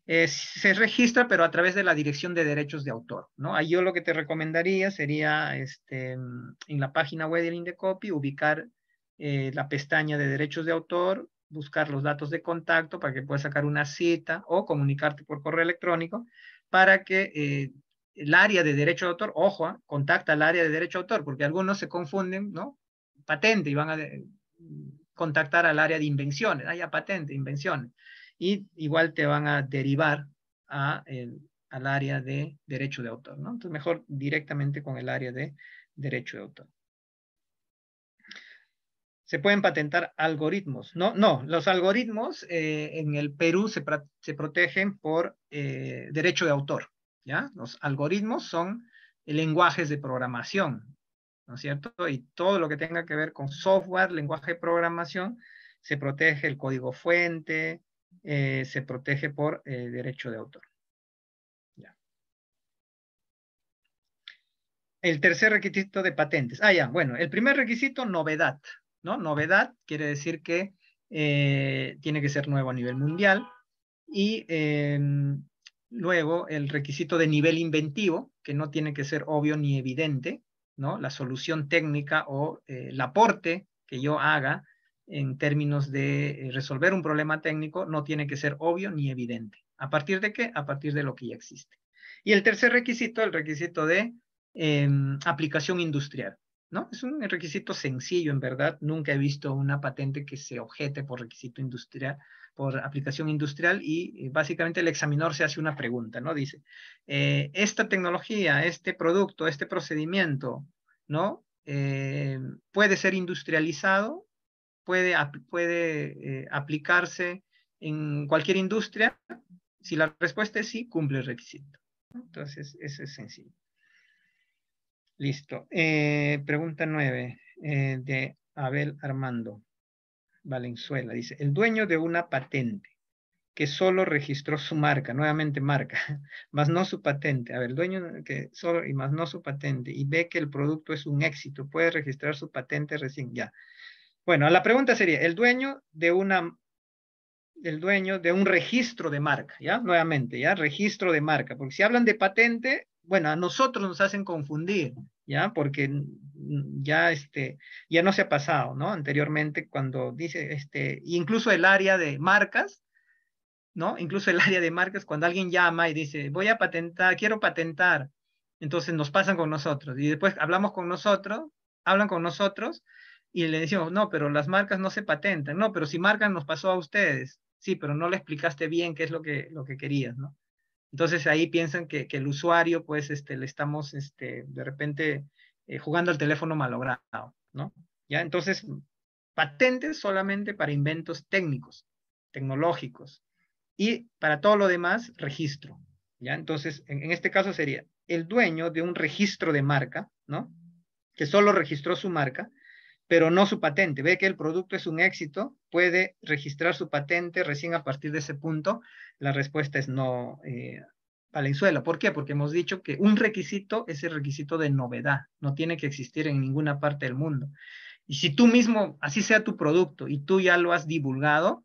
eh, se registra, pero a través de la Dirección de Derechos de Autor, ¿no? Ahí yo lo que te recomendaría sería, este, en la página web del Indecopy, ubicar eh, la pestaña de Derechos de Autor buscar los datos de contacto para que puedas sacar una cita o comunicarte por correo electrónico para que eh, el área de derecho de autor, ojo, ¿ah? contacta al área de derecho de autor, porque algunos se confunden, ¿no? Patente y van a contactar al área de invenciones, haya ah, patente, invenciones. Y igual te van a derivar a el, al área de derecho de autor, ¿no? Entonces mejor directamente con el área de derecho de autor se pueden patentar algoritmos. No, no, los algoritmos eh, en el Perú se, protegen por eh, derecho de autor, ¿ya? Los algoritmos son lenguajes de programación, ¿no es cierto? Y todo lo que tenga que ver con software, lenguaje de programación, se protege el código fuente, eh, se protege por derecho de autor. El tercer requisito de patentes. Ah, ya, bueno, el primer requisito, novedad, ¿no? Novedad quiere decir que eh, tiene que ser nuevo a nivel mundial. Y eh, luego el requisito de nivel inventivo, que no tiene que ser obvio ni evidente, ¿no? La solución técnica o eh, el aporte que yo haga en términos de resolver un problema técnico no tiene que ser obvio ni evidente. ¿A partir de qué? A partir de lo que ya existe. Y el tercer requisito, el requisito de em, aplicación industrial. ¿no? Es un requisito sencillo, en verdad. Nunca he visto una patente que se objete por requisito industrial, por aplicación industrial y eh, básicamente el examinador se hace una pregunta, ¿no? Dice, eh, esta tecnología, este producto, este procedimiento, ¿no? Eh, puede ser industrializado, puede, puede aplicarse en cualquier industria. Si la respuesta es sí, cumple el requisito. Entonces, eso es sencillo. Listo. Eh, pregunta nueve eh, de Abel Armando Valenzuela. Dice, el dueño de una patente que solo registró su marca, nuevamente marca, más [LAUGHS] no su patente. A ver, el dueño que solo y más no su patente y ve que el producto es un éxito, puede registrar su patente recién ya. Bueno, la pregunta sería, el dueño de una el dueño de un registro de marca, ¿ya? Nuevamente, ¿ya? Registro de marca, porque si hablan de patente, bueno, a nosotros nos hacen confundir, ¿ya? Porque ya, este, ya no se ha pasado, ¿no? Anteriormente cuando dice, este, incluso el área de marcas, ¿no? Incluso el área de marcas, cuando alguien llama y dice, voy a patentar, quiero patentar, entonces nos pasan con nosotros y después hablamos con nosotros, hablan con nosotros y le decimos, no, pero las marcas no se patentan, no, pero si marcan, nos pasó a ustedes, sí, pero no le explicaste bien qué es lo que, lo que querías, ¿no? Entonces ahí piensan que, el usuario, pues, este, le estamos, este, de repente, eh, jugando al teléfono malogrado, ¿no? Ya, entonces, patentes solamente para inventos técnicos, tecnológicos, y para todo lo demás, registro, ¿ya? Entonces, en, en este caso sería el dueño de un registro de marca, ¿no? Que solo registró su marca, pero no su patente. Ve que el producto es un éxito, puede registrar su patente recién a partir de ese punto. La respuesta es no, Valenzuela. Eh, ¿Por qué? Porque hemos dicho que un requisito es el requisito de novedad, no tiene que existir en ninguna parte del mundo. Y si tú mismo, así sea tu producto, y tú ya lo has divulgado,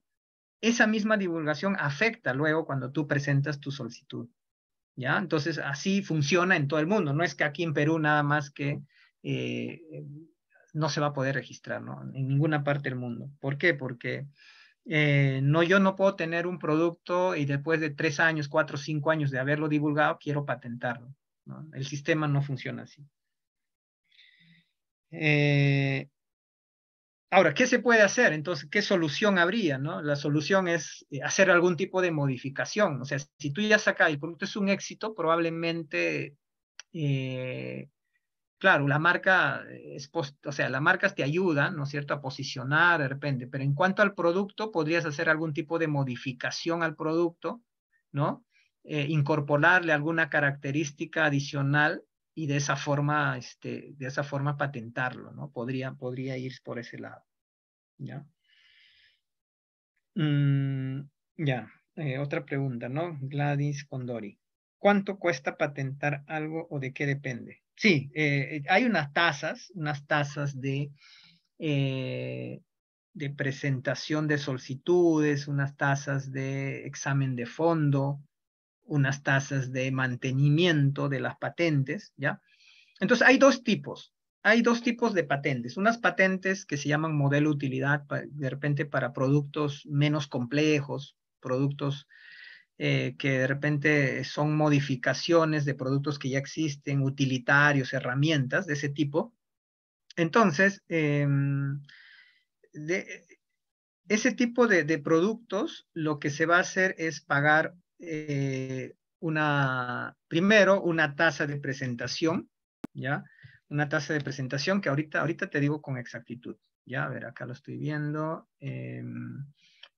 esa misma divulgación afecta luego cuando tú presentas tu solicitud. ¿Ya? Entonces, así funciona en todo el mundo. No es que aquí en Perú nada más que eh, no se va a poder registrar, ¿no? En ninguna parte del mundo. ¿Por qué? Porque eh, no, yo no puedo tener un producto y después de tres años, cuatro, cinco años de haberlo divulgado, quiero patentarlo. ¿no? El sistema no funciona así. Eh, ahora, ¿qué se puede hacer? Entonces, ¿qué solución habría? ¿no? La solución es eh, hacer algún tipo de modificación. O sea, si tú ya sacas el producto es un éxito, probablemente claro, la marca, es o sea, la marca te ayuda, ¿no es cierto?, a posicionar de repente, pero en cuanto al producto, podrías hacer algún tipo de modificación al producto, ¿no? Eh, incorporarle alguna característica adicional y de esa forma, este, de esa forma patentarlo, ¿no? Podría, podría ir por ese lado, ¿ya? Mm, ya, eh, otra pregunta, ¿no? Gladys Condori. ¿Cuánto cuesta patentar algo o de qué depende? Sí, eh, eh, hay unas tasas, unas tasas de, eh, de presentación de solicitudes, unas tasas de examen de fondo, unas tasas de mantenimiento de las patentes, ¿ya? Entonces hay dos tipos, hay dos tipos de patentes. Unas patentes que se llaman modelo utilidad, de repente para productos menos complejos, productos eh, que de repente son modificaciones de productos que ya existen, utilitarios, herramientas de ese tipo. Entonces, em, de, ese tipo de, productos lo que se va a hacer es pagar eh, una, primero, una tasa de presentación, ¿ya? Una tasa de presentación que ahorita, ahorita te digo con exactitud. Ya, a ver, acá lo estoy viendo. Em,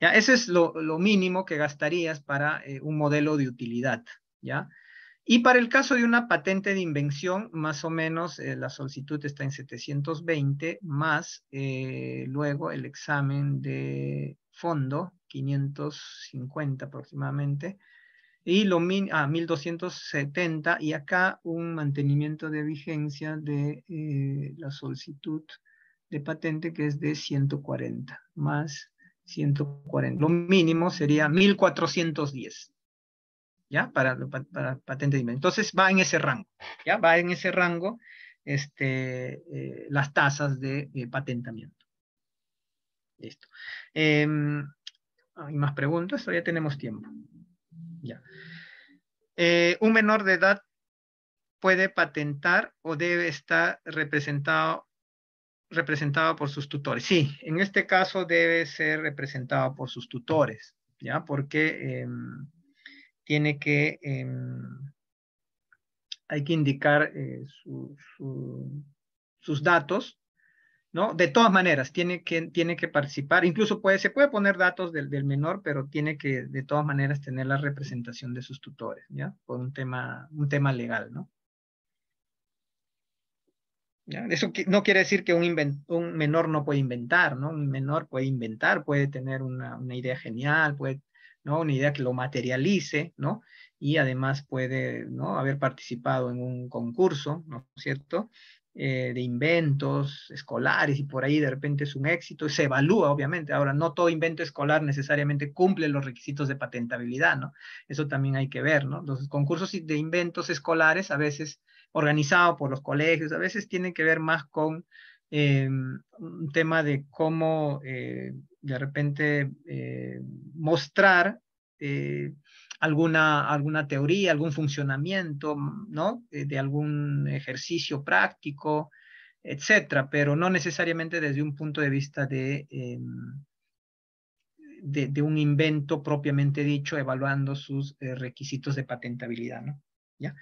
¿ya? ese es lo, mínimo que gastarías para eh, un modelo de utilidad, ¿ya? Y para el caso de una patente de invención, más o menos eh, la solicitud está en 720, más eh, luego el examen de fondo, 550 aproximadamente, y lo min ah, 1270, y acá un mantenimiento de vigencia de la solicitud de patente que es de 140, más 140. Lo mínimo sería 1410. ¿Ya? Para, para, patente de Entonces va en ese rango. ¿Ya? Va en ese rango este, eh, las tasas de eh, patentamiento. Listo. Em, ¿Hay más preguntas? Ya tenemos tiempo. Ya. Eh, un menor de edad puede patentar o debe estar representado Representado por sus tutores. Sí, en este caso debe ser representado por sus tutores, ¿ya? Porque em, tiene que, em, hay que indicar eh, sus datos, ¿no? De todas maneras, tiene que, tiene que participar, incluso puede, se puede poner datos del, del menor, pero tiene que, de todas maneras, tener la representación de sus tutores, ¿ya? Por un tema, un tema legal, ¿no? Eso no quiere decir que un, menor no puede inventar, ¿no? Un menor puede inventar, puede tener una, idea genial, puede, ¿no? Una idea que lo materialice, ¿no? Y además puede, ¿no? Haber participado en un concurso, ¿no es cierto? Eh, de inventos escolares y por ahí de repente es un éxito, se evalúa obviamente. Ahora, no todo invento escolar necesariamente cumple los requisitos de patentabilidad, ¿no? Eso también hay que ver, ¿no? Los concursos de inventos escolares a veces organizado por los colegios, a veces tiene que ver más con eh, un tema de cómo eh, de repente eh, mostrar alguna, alguna teoría, algún funcionamiento, ¿no? de algún ejercicio práctico, etcétera, pero no necesariamente desde un punto de vista de, em, de, de, un invento propiamente dicho, evaluando sus requisitos de patentabilidad, ¿no? ¿Ya?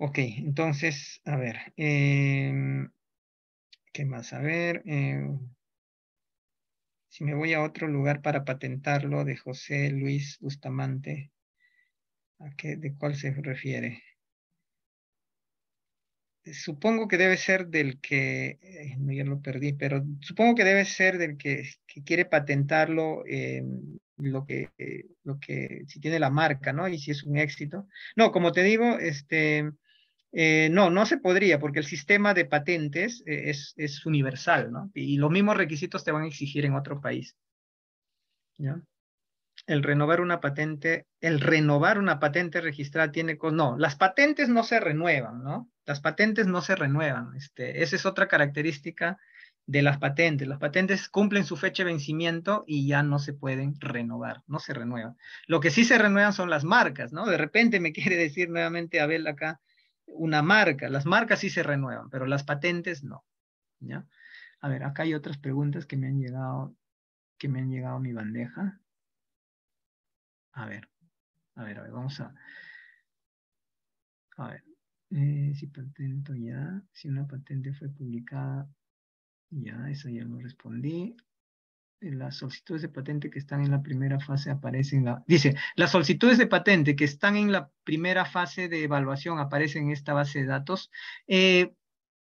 Ok, entonces, a ver, em, ¿qué más? A ver, em, si me voy a otro lugar para patentarlo de José Luis Bustamante, ¿a qué, ¿de cuál se refiere? Eh, supongo que debe ser del que, eh, no, ya lo perdí, pero supongo que debe ser del que, quiere patentarlo em, lo que, eh, lo que, si tiene la marca, ¿no? Y si es un éxito. No, como te digo, este, eh, no, no se podría, porque el sistema de patentes eh, es, universal, ¿no? Y, los mismos requisitos te van a exigir en otro país. El renovar una patente, el renovar una patente registrada tiene... No, las patentes no se renuevan, ¿no? Las patentes no se renuevan. Este, esa es otra característica de las patentes. Las patentes cumplen su fecha de vencimiento y ya no se pueden renovar, no se renuevan. Lo que sí se renuevan son las marcas, ¿no? De repente me [LAUGHS] quiere decir nuevamente Abel acá, una marca. Las marcas sí se renuevan, pero las patentes no. ¿ya? A ver, acá hay otras preguntas que me han llegado, que me han llegado a mi bandeja. A ver, a ver, a ver, vamos a... A ver, eh, si patento ya, si una patente fue publicada, ya, eso ya lo respondí las solicitudes de patente que están en la primera fase aparecen, la, dice, las solicitudes de patente que están en la primera fase de evaluación aparecen en esta base de datos. Eh,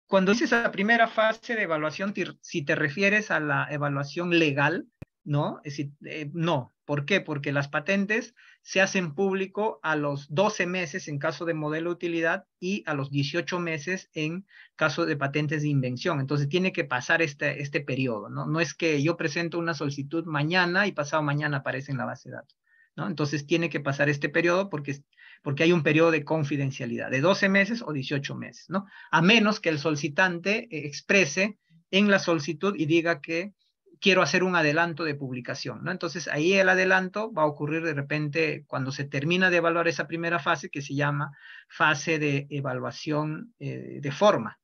cuando dices a la primera fase de evaluación, si te refieres a la evaluación legal, ¿no? Es decir, eh, no. ¿Por qué? Porque las patentes se hacen público a los 12 meses en caso de modelo de utilidad y a los 18 meses en caso de patentes de invención. Entonces tiene que pasar este, este periodo, ¿no? No es que yo presento una solicitud mañana y pasado mañana aparece en la base de datos, ¿no? Entonces tiene que pasar este periodo porque, porque hay un periodo de confidencialidad de 12 meses o 18 meses, ¿no? A menos que el solicitante eh, exprese en la solicitud y diga que quiero hacer un adelanto de publicación, ¿no? Entonces ahí el adelanto va a ocurrir de repente cuando se termina de evaluar esa primera fase que se llama fase de evaluación eh, de forma,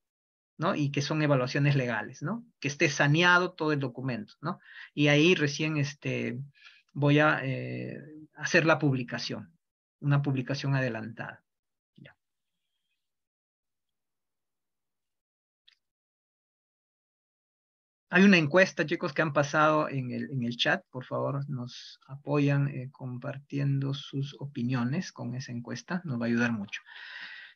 ¿no? Y que son evaluaciones legales, ¿no? Que esté saneado todo el documento, ¿no? Y ahí recién este, voy a eh, hacer la publicación, una publicación adelantada. Hay una encuesta, chicos, que han pasado en el, chat. Por favor, nos apoyan eh, compartiendo sus opiniones con esa encuesta. Nos va a ayudar mucho.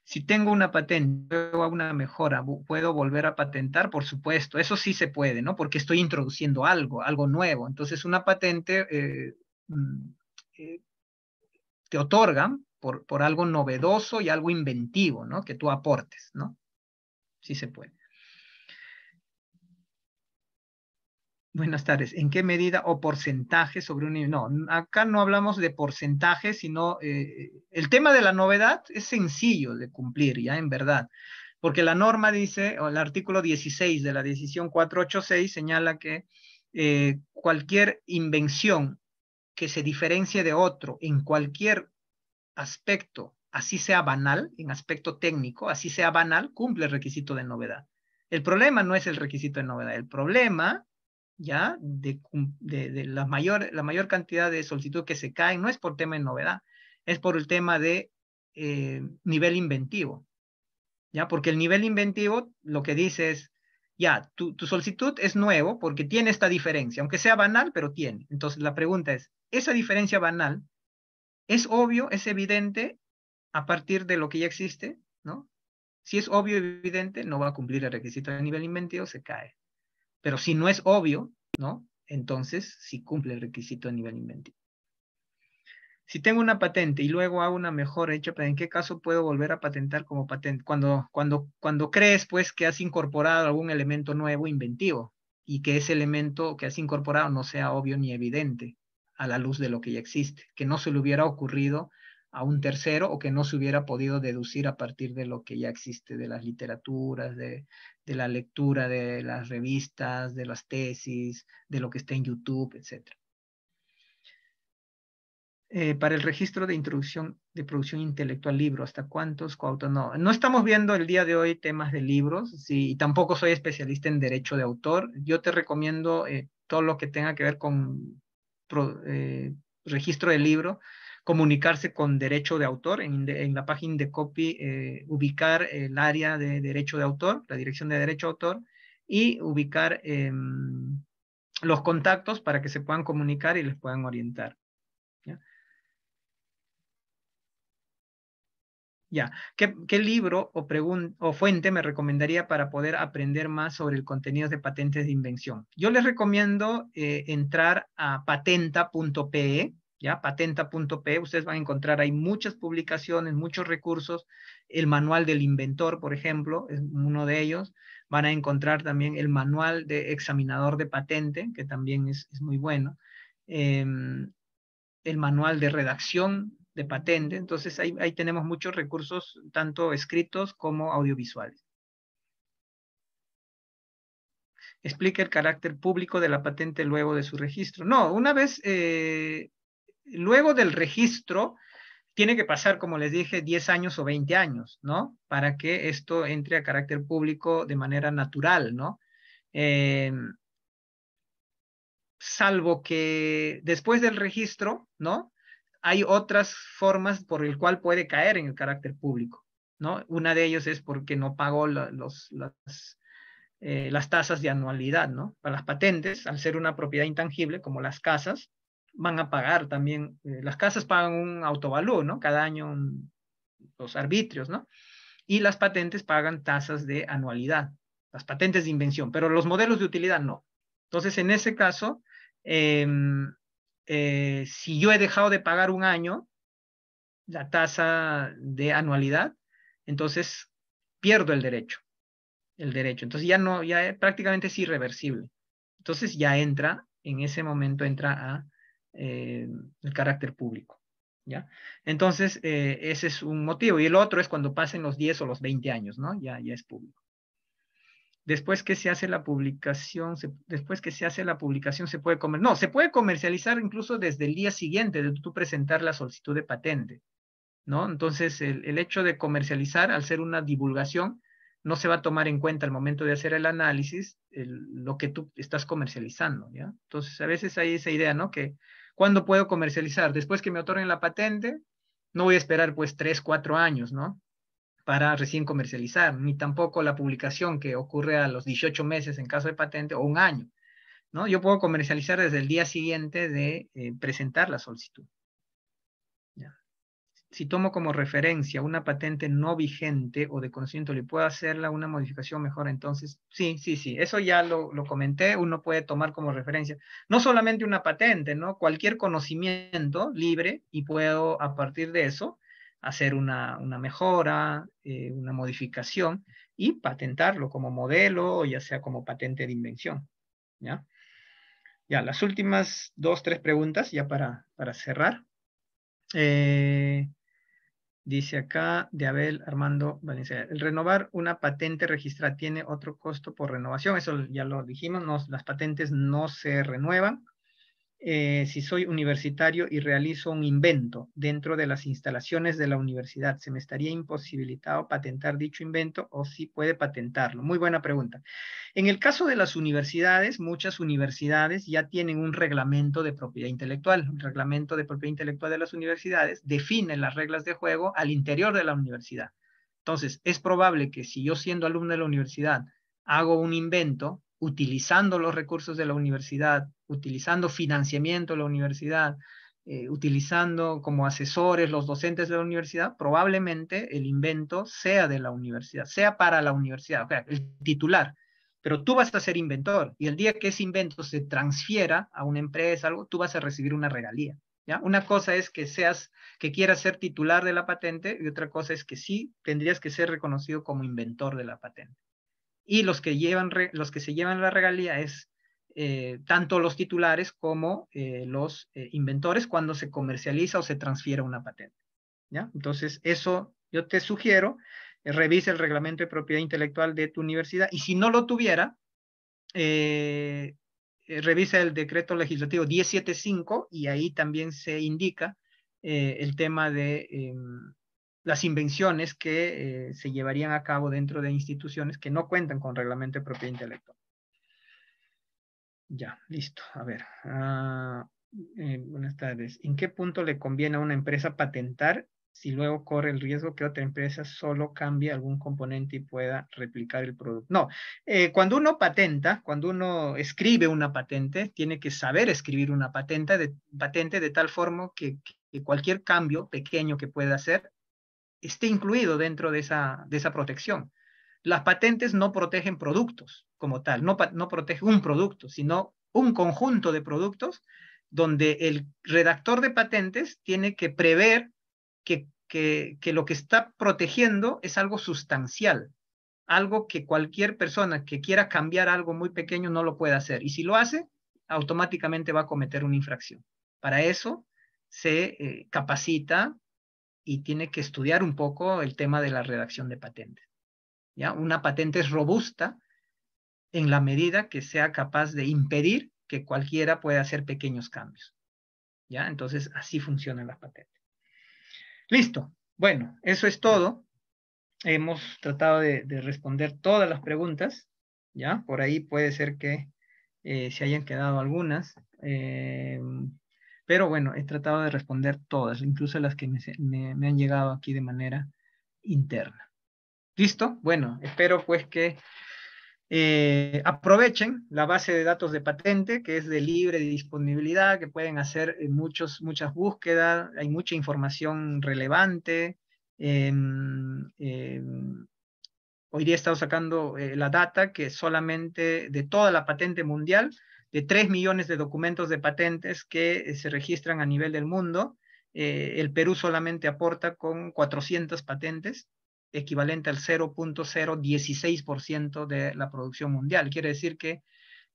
Si tengo una patente, o una mejora, ¿puedo volver a patentar? Por supuesto, eso sí se puede, ¿no? Porque estoy introduciendo algo, algo nuevo. Entonces, una patente eh, mm, eh, te otorgan por, por algo novedoso y algo inventivo, ¿no? Que tú aportes, ¿no? Sí se puede. Buenas tardes. ¿En qué medida o porcentaje sobre un... No, acá no hablamos de porcentaje, sino eh, el tema de la novedad es sencillo de cumplir, ya en verdad, porque la norma dice, o el artículo 16 de la decisión 486 señala que eh, cualquier invención que se diferencie de otro en cualquier aspecto, así sea banal, en aspecto técnico, así sea banal, cumple el requisito de novedad. El problema no es el requisito de novedad, el problema ya de, de, la, mayor, la mayor cantidad de solicitud que se caen no es por tema de novedad, es por el tema de eh, nivel inventivo. ¿Ya? Porque el nivel inventivo lo que dice es, ya, tu, solicitud es nuevo porque tiene esta diferencia, aunque sea banal, pero tiene. Entonces la pregunta es, ¿esa diferencia banal es obvio, es evidente a partir de lo que ya existe? ¿No? Si es obvio y evidente, no va a cumplir el requisito de nivel inventivo, se cae. Pero si no es obvio, ¿no? Entonces sí cumple el requisito a nivel inventivo. Si tengo una patente y luego hago una mejora hecha, ¿en qué caso puedo volver a patentar como patente? Cuando, cuando, cuando crees pues que has incorporado algún elemento nuevo inventivo y que ese elemento que has incorporado no sea obvio ni evidente a la luz de lo que ya existe, que no se le hubiera ocurrido a un tercero o que no se hubiera podido deducir a partir de lo que ya existe de las literaturas, de, de la lectura de las revistas, de las tesis, de lo que está en YouTube, etc. Eh, para el registro de introducción de producción intelectual libro, ¿hasta cuántos ¿Cuántos No, no estamos viendo el día de hoy temas de libros, sí, y tampoco soy especialista en derecho de autor. Yo te recomiendo eh, todo lo que tenga que ver con eh, registro de libro, comunicarse con derecho de autor en, la página de copy, eh, ubicar el área de derecho de autor, la dirección de derecho de autor y ubicar em, los contactos para que se puedan comunicar y les puedan orientar. ¿Ya? Ya. qué ¿Qué, libro o, o fuente me recomendaría para poder aprender más sobre el contenido de patentes de invención? Yo les recomiendo eh, entrar a patenta.pe, ya patenta.p, ustedes van a encontrar ahí muchas publicaciones, muchos recursos, el manual del inventor, por ejemplo, es uno de ellos, van a encontrar también el manual de examinador de patente, que también es, muy bueno, em, el manual de redacción de patente, entonces ahí, ahí tenemos muchos recursos, tanto escritos como audiovisuales. Explica el carácter público de la patente luego de su registro. No, una vez eh, luego del registro, tiene que pasar, como les dije, 10 años o 20 años, ¿no? Para que esto entre a carácter público de manera natural, ¿no? Eh, salvo que después del registro, ¿no? Hay otras formas por el cual puede caer en el carácter público, ¿no? Una de ellas es porque no pagó las, eh, las tasas de anualidad, ¿no? Para las patentes, al ser una propiedad intangible, como las casas, van a pagar también, eh, las casas pagan un autovalú, ¿no? Cada año los arbitrios, ¿no? Y las patentes pagan tasas de anualidad, las patentes de invención, pero los modelos de utilidad no. Entonces, en ese caso, em, eh, si yo he dejado de pagar un año la tasa de anualidad, entonces pierdo el derecho, el derecho. Entonces ya no, ya prácticamente es irreversible. Entonces ya entra, en ese momento entra a eh, el carácter público. ¿ya? Entonces, eh, ese es un motivo. Y el otro es cuando pasen los 10 o los 20 años, ¿no? Ya, ya es público. Después que se hace la publicación, después que se hace la publicación, se puede comer. No, se puede comercializar incluso desde el día siguiente de tú presentar la solicitud de patente. ¿No? Entonces, el, hecho de comercializar, al ser una divulgación, no se va a tomar en cuenta al momento de hacer el análisis lo que tú estás comercializando, ¿ya? Entonces, a veces hay esa idea, ¿no? Que ¿Cuándo puedo comercializar? Después que me otorguen la patente, no voy a esperar pues tres, cuatro años, ¿no? Para recién comercializar, ni tampoco la publicación que ocurre a los 18 meses en caso de patente o un año, ¿no? Yo puedo comercializar desde el día siguiente de eh, presentar la solicitud si tomo como referencia una patente no vigente o de conocimiento, ¿le puedo hacer una modificación mejor? Entonces, sí, sí, sí, eso ya lo, comenté, uno puede tomar como referencia, no solamente una patente, ¿no? Cualquier conocimiento libre y puedo a partir de eso hacer una, mejora, eh, una modificación y patentarlo como modelo o ya sea como patente de invención, ¿ya? Ya, las últimas dos, tres preguntas ya para, para cerrar. Eh, Dice acá de Abel Armando Valencia. El renovar una patente registrada tiene otro costo por renovación. Eso ya lo dijimos. las patentes no se renuevan. Eh, si soy universitario y realizo un invento dentro de las instalaciones de la universidad, ¿se me estaría imposibilitado patentar dicho invento o si puede patentarlo? Muy buena pregunta. En el caso de las universidades, muchas universidades ya tienen un reglamento de propiedad intelectual. Un reglamento de propiedad intelectual de las universidades define las reglas de juego al interior de la universidad. Entonces, es probable que si yo siendo alumno de la universidad hago un invento utilizando los recursos de la universidad, utilizando financiamiento de la universidad, eh, utilizando como asesores los docentes de la universidad, probablemente el invento sea de la universidad, sea para la universidad, o sea, el titular. Pero tú vas a ser inventor y el día que ese invento se transfiera a una empresa, algo, tú vas a recibir una regalía. ¿Ya? Una cosa es que seas, que quieras ser titular de la patente y otra cosa es que sí tendrías que ser reconocido como inventor de la patente y los que, llevan los que se llevan la regalía es eh, tanto los titulares como eh, los eh, inventores cuando se comercializa o se transfiere una patente. ¿ya? Entonces, eso yo te sugiero, revise el reglamento de propiedad intelectual de tu universidad y si no lo tuviera, revisa el decreto legislativo 175 y ahí también se indica el tema de em, las invenciones que eh, se llevarían a cabo dentro de instituciones que no cuentan con reglamento de propiedad intelectual. Ya, listo. A ver. Ah, eh, buenas tardes. ¿En qué punto le conviene a una empresa patentar si luego corre el riesgo que otra empresa solo cambie algún componente y pueda replicar el producto. No, eh, cuando uno patenta, cuando uno escribe una patente, tiene que saber escribir una patente de, patente de tal forma que cualquier cambio pequeño que pueda hacer esté incluido dentro de esa, de esa protección. Las patentes no protegen productos como tal, no, no protege un producto, sino un conjunto de productos donde el redactor de patentes tiene que prever que, que, que, lo que está protegiendo es algo sustancial, algo que cualquier persona que quiera cambiar algo muy pequeño no lo puede hacer. Y si lo hace, automáticamente va a cometer una infracción. Para eso se eh, capacita y tiene que estudiar un poco el tema de la redacción de patentes. ¿ya? Una patente es robusta en la medida que sea capaz de impedir que cualquiera pueda hacer pequeños cambios. ¿ya? Entonces, así funcionan las patentes. Listo. Bueno, eso es todo. Hemos tratado de, responder todas las preguntas. ¿ya? Por ahí puede ser que eh, se hayan quedado algunas. Eh, pero bueno, he tratado de responder todas, incluso las que me, han llegado aquí de manera interna. ¿Listo? Bueno, espero pues que eh, aprovechen la base de datos de patente, que es de libre disponibilidad, que pueden hacer eh, muchos, muchas búsquedas, hay mucha información relevante. Em, em, hoy día he estado sacando eh, la data que solamente de toda la patente mundial, de 3 millones de documentos de patentes que eh, se registran a nivel del mundo. Eh, el Perú solamente aporta con 400 patentes, equivalente al 0.016% de la producción mundial. Quiere decir que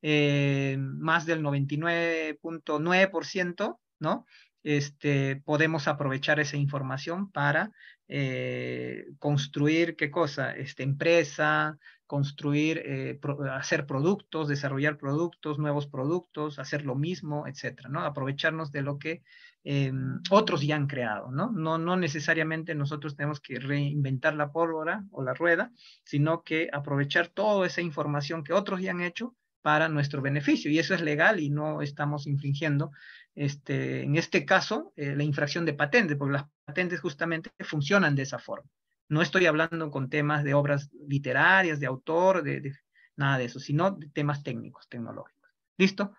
eh, más del 99.9%, ¿no? Este, podemos aprovechar esa información para eh, construir, ¿qué cosa? esta empresa, construir, eh, hacer productos, desarrollar productos, nuevos productos, hacer lo mismo, etcétera, ¿no? Aprovecharnos de lo que em, otros ya han creado, ¿no? ¿no? No necesariamente nosotros tenemos que reinventar la pólvora o la rueda, sino que aprovechar toda esa información que otros ya han hecho para nuestro beneficio. Y eso es legal y no estamos infringiendo este, en este caso, eh, la infracción de patentes, porque las patentes justamente funcionan de esa forma. No estoy hablando con temas de obras literarias, de autor, de, nada de eso, sino de temas técnicos, tecnológicos. ¿Listo?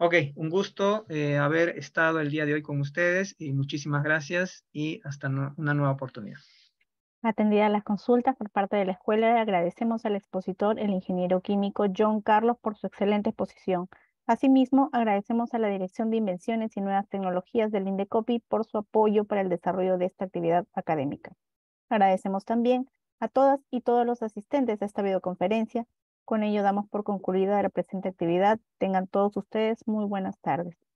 Ok, un gusto eh, haber estado el día de hoy con ustedes y muchísimas gracias y hasta una nueva oportunidad. Atendidas las consultas por parte de la escuela, agradecemos al expositor, el ingeniero químico John Carlos, por su excelente exposición. Asimismo, agradecemos a la Dirección de Invenciones y Nuevas Tecnologías del INDECOPI por su apoyo para el desarrollo de esta actividad académica. Agradecemos también a todas y todos los asistentes a esta videoconferencia. Con ello damos por concluida la presente actividad. Tengan todos ustedes muy buenas tardes.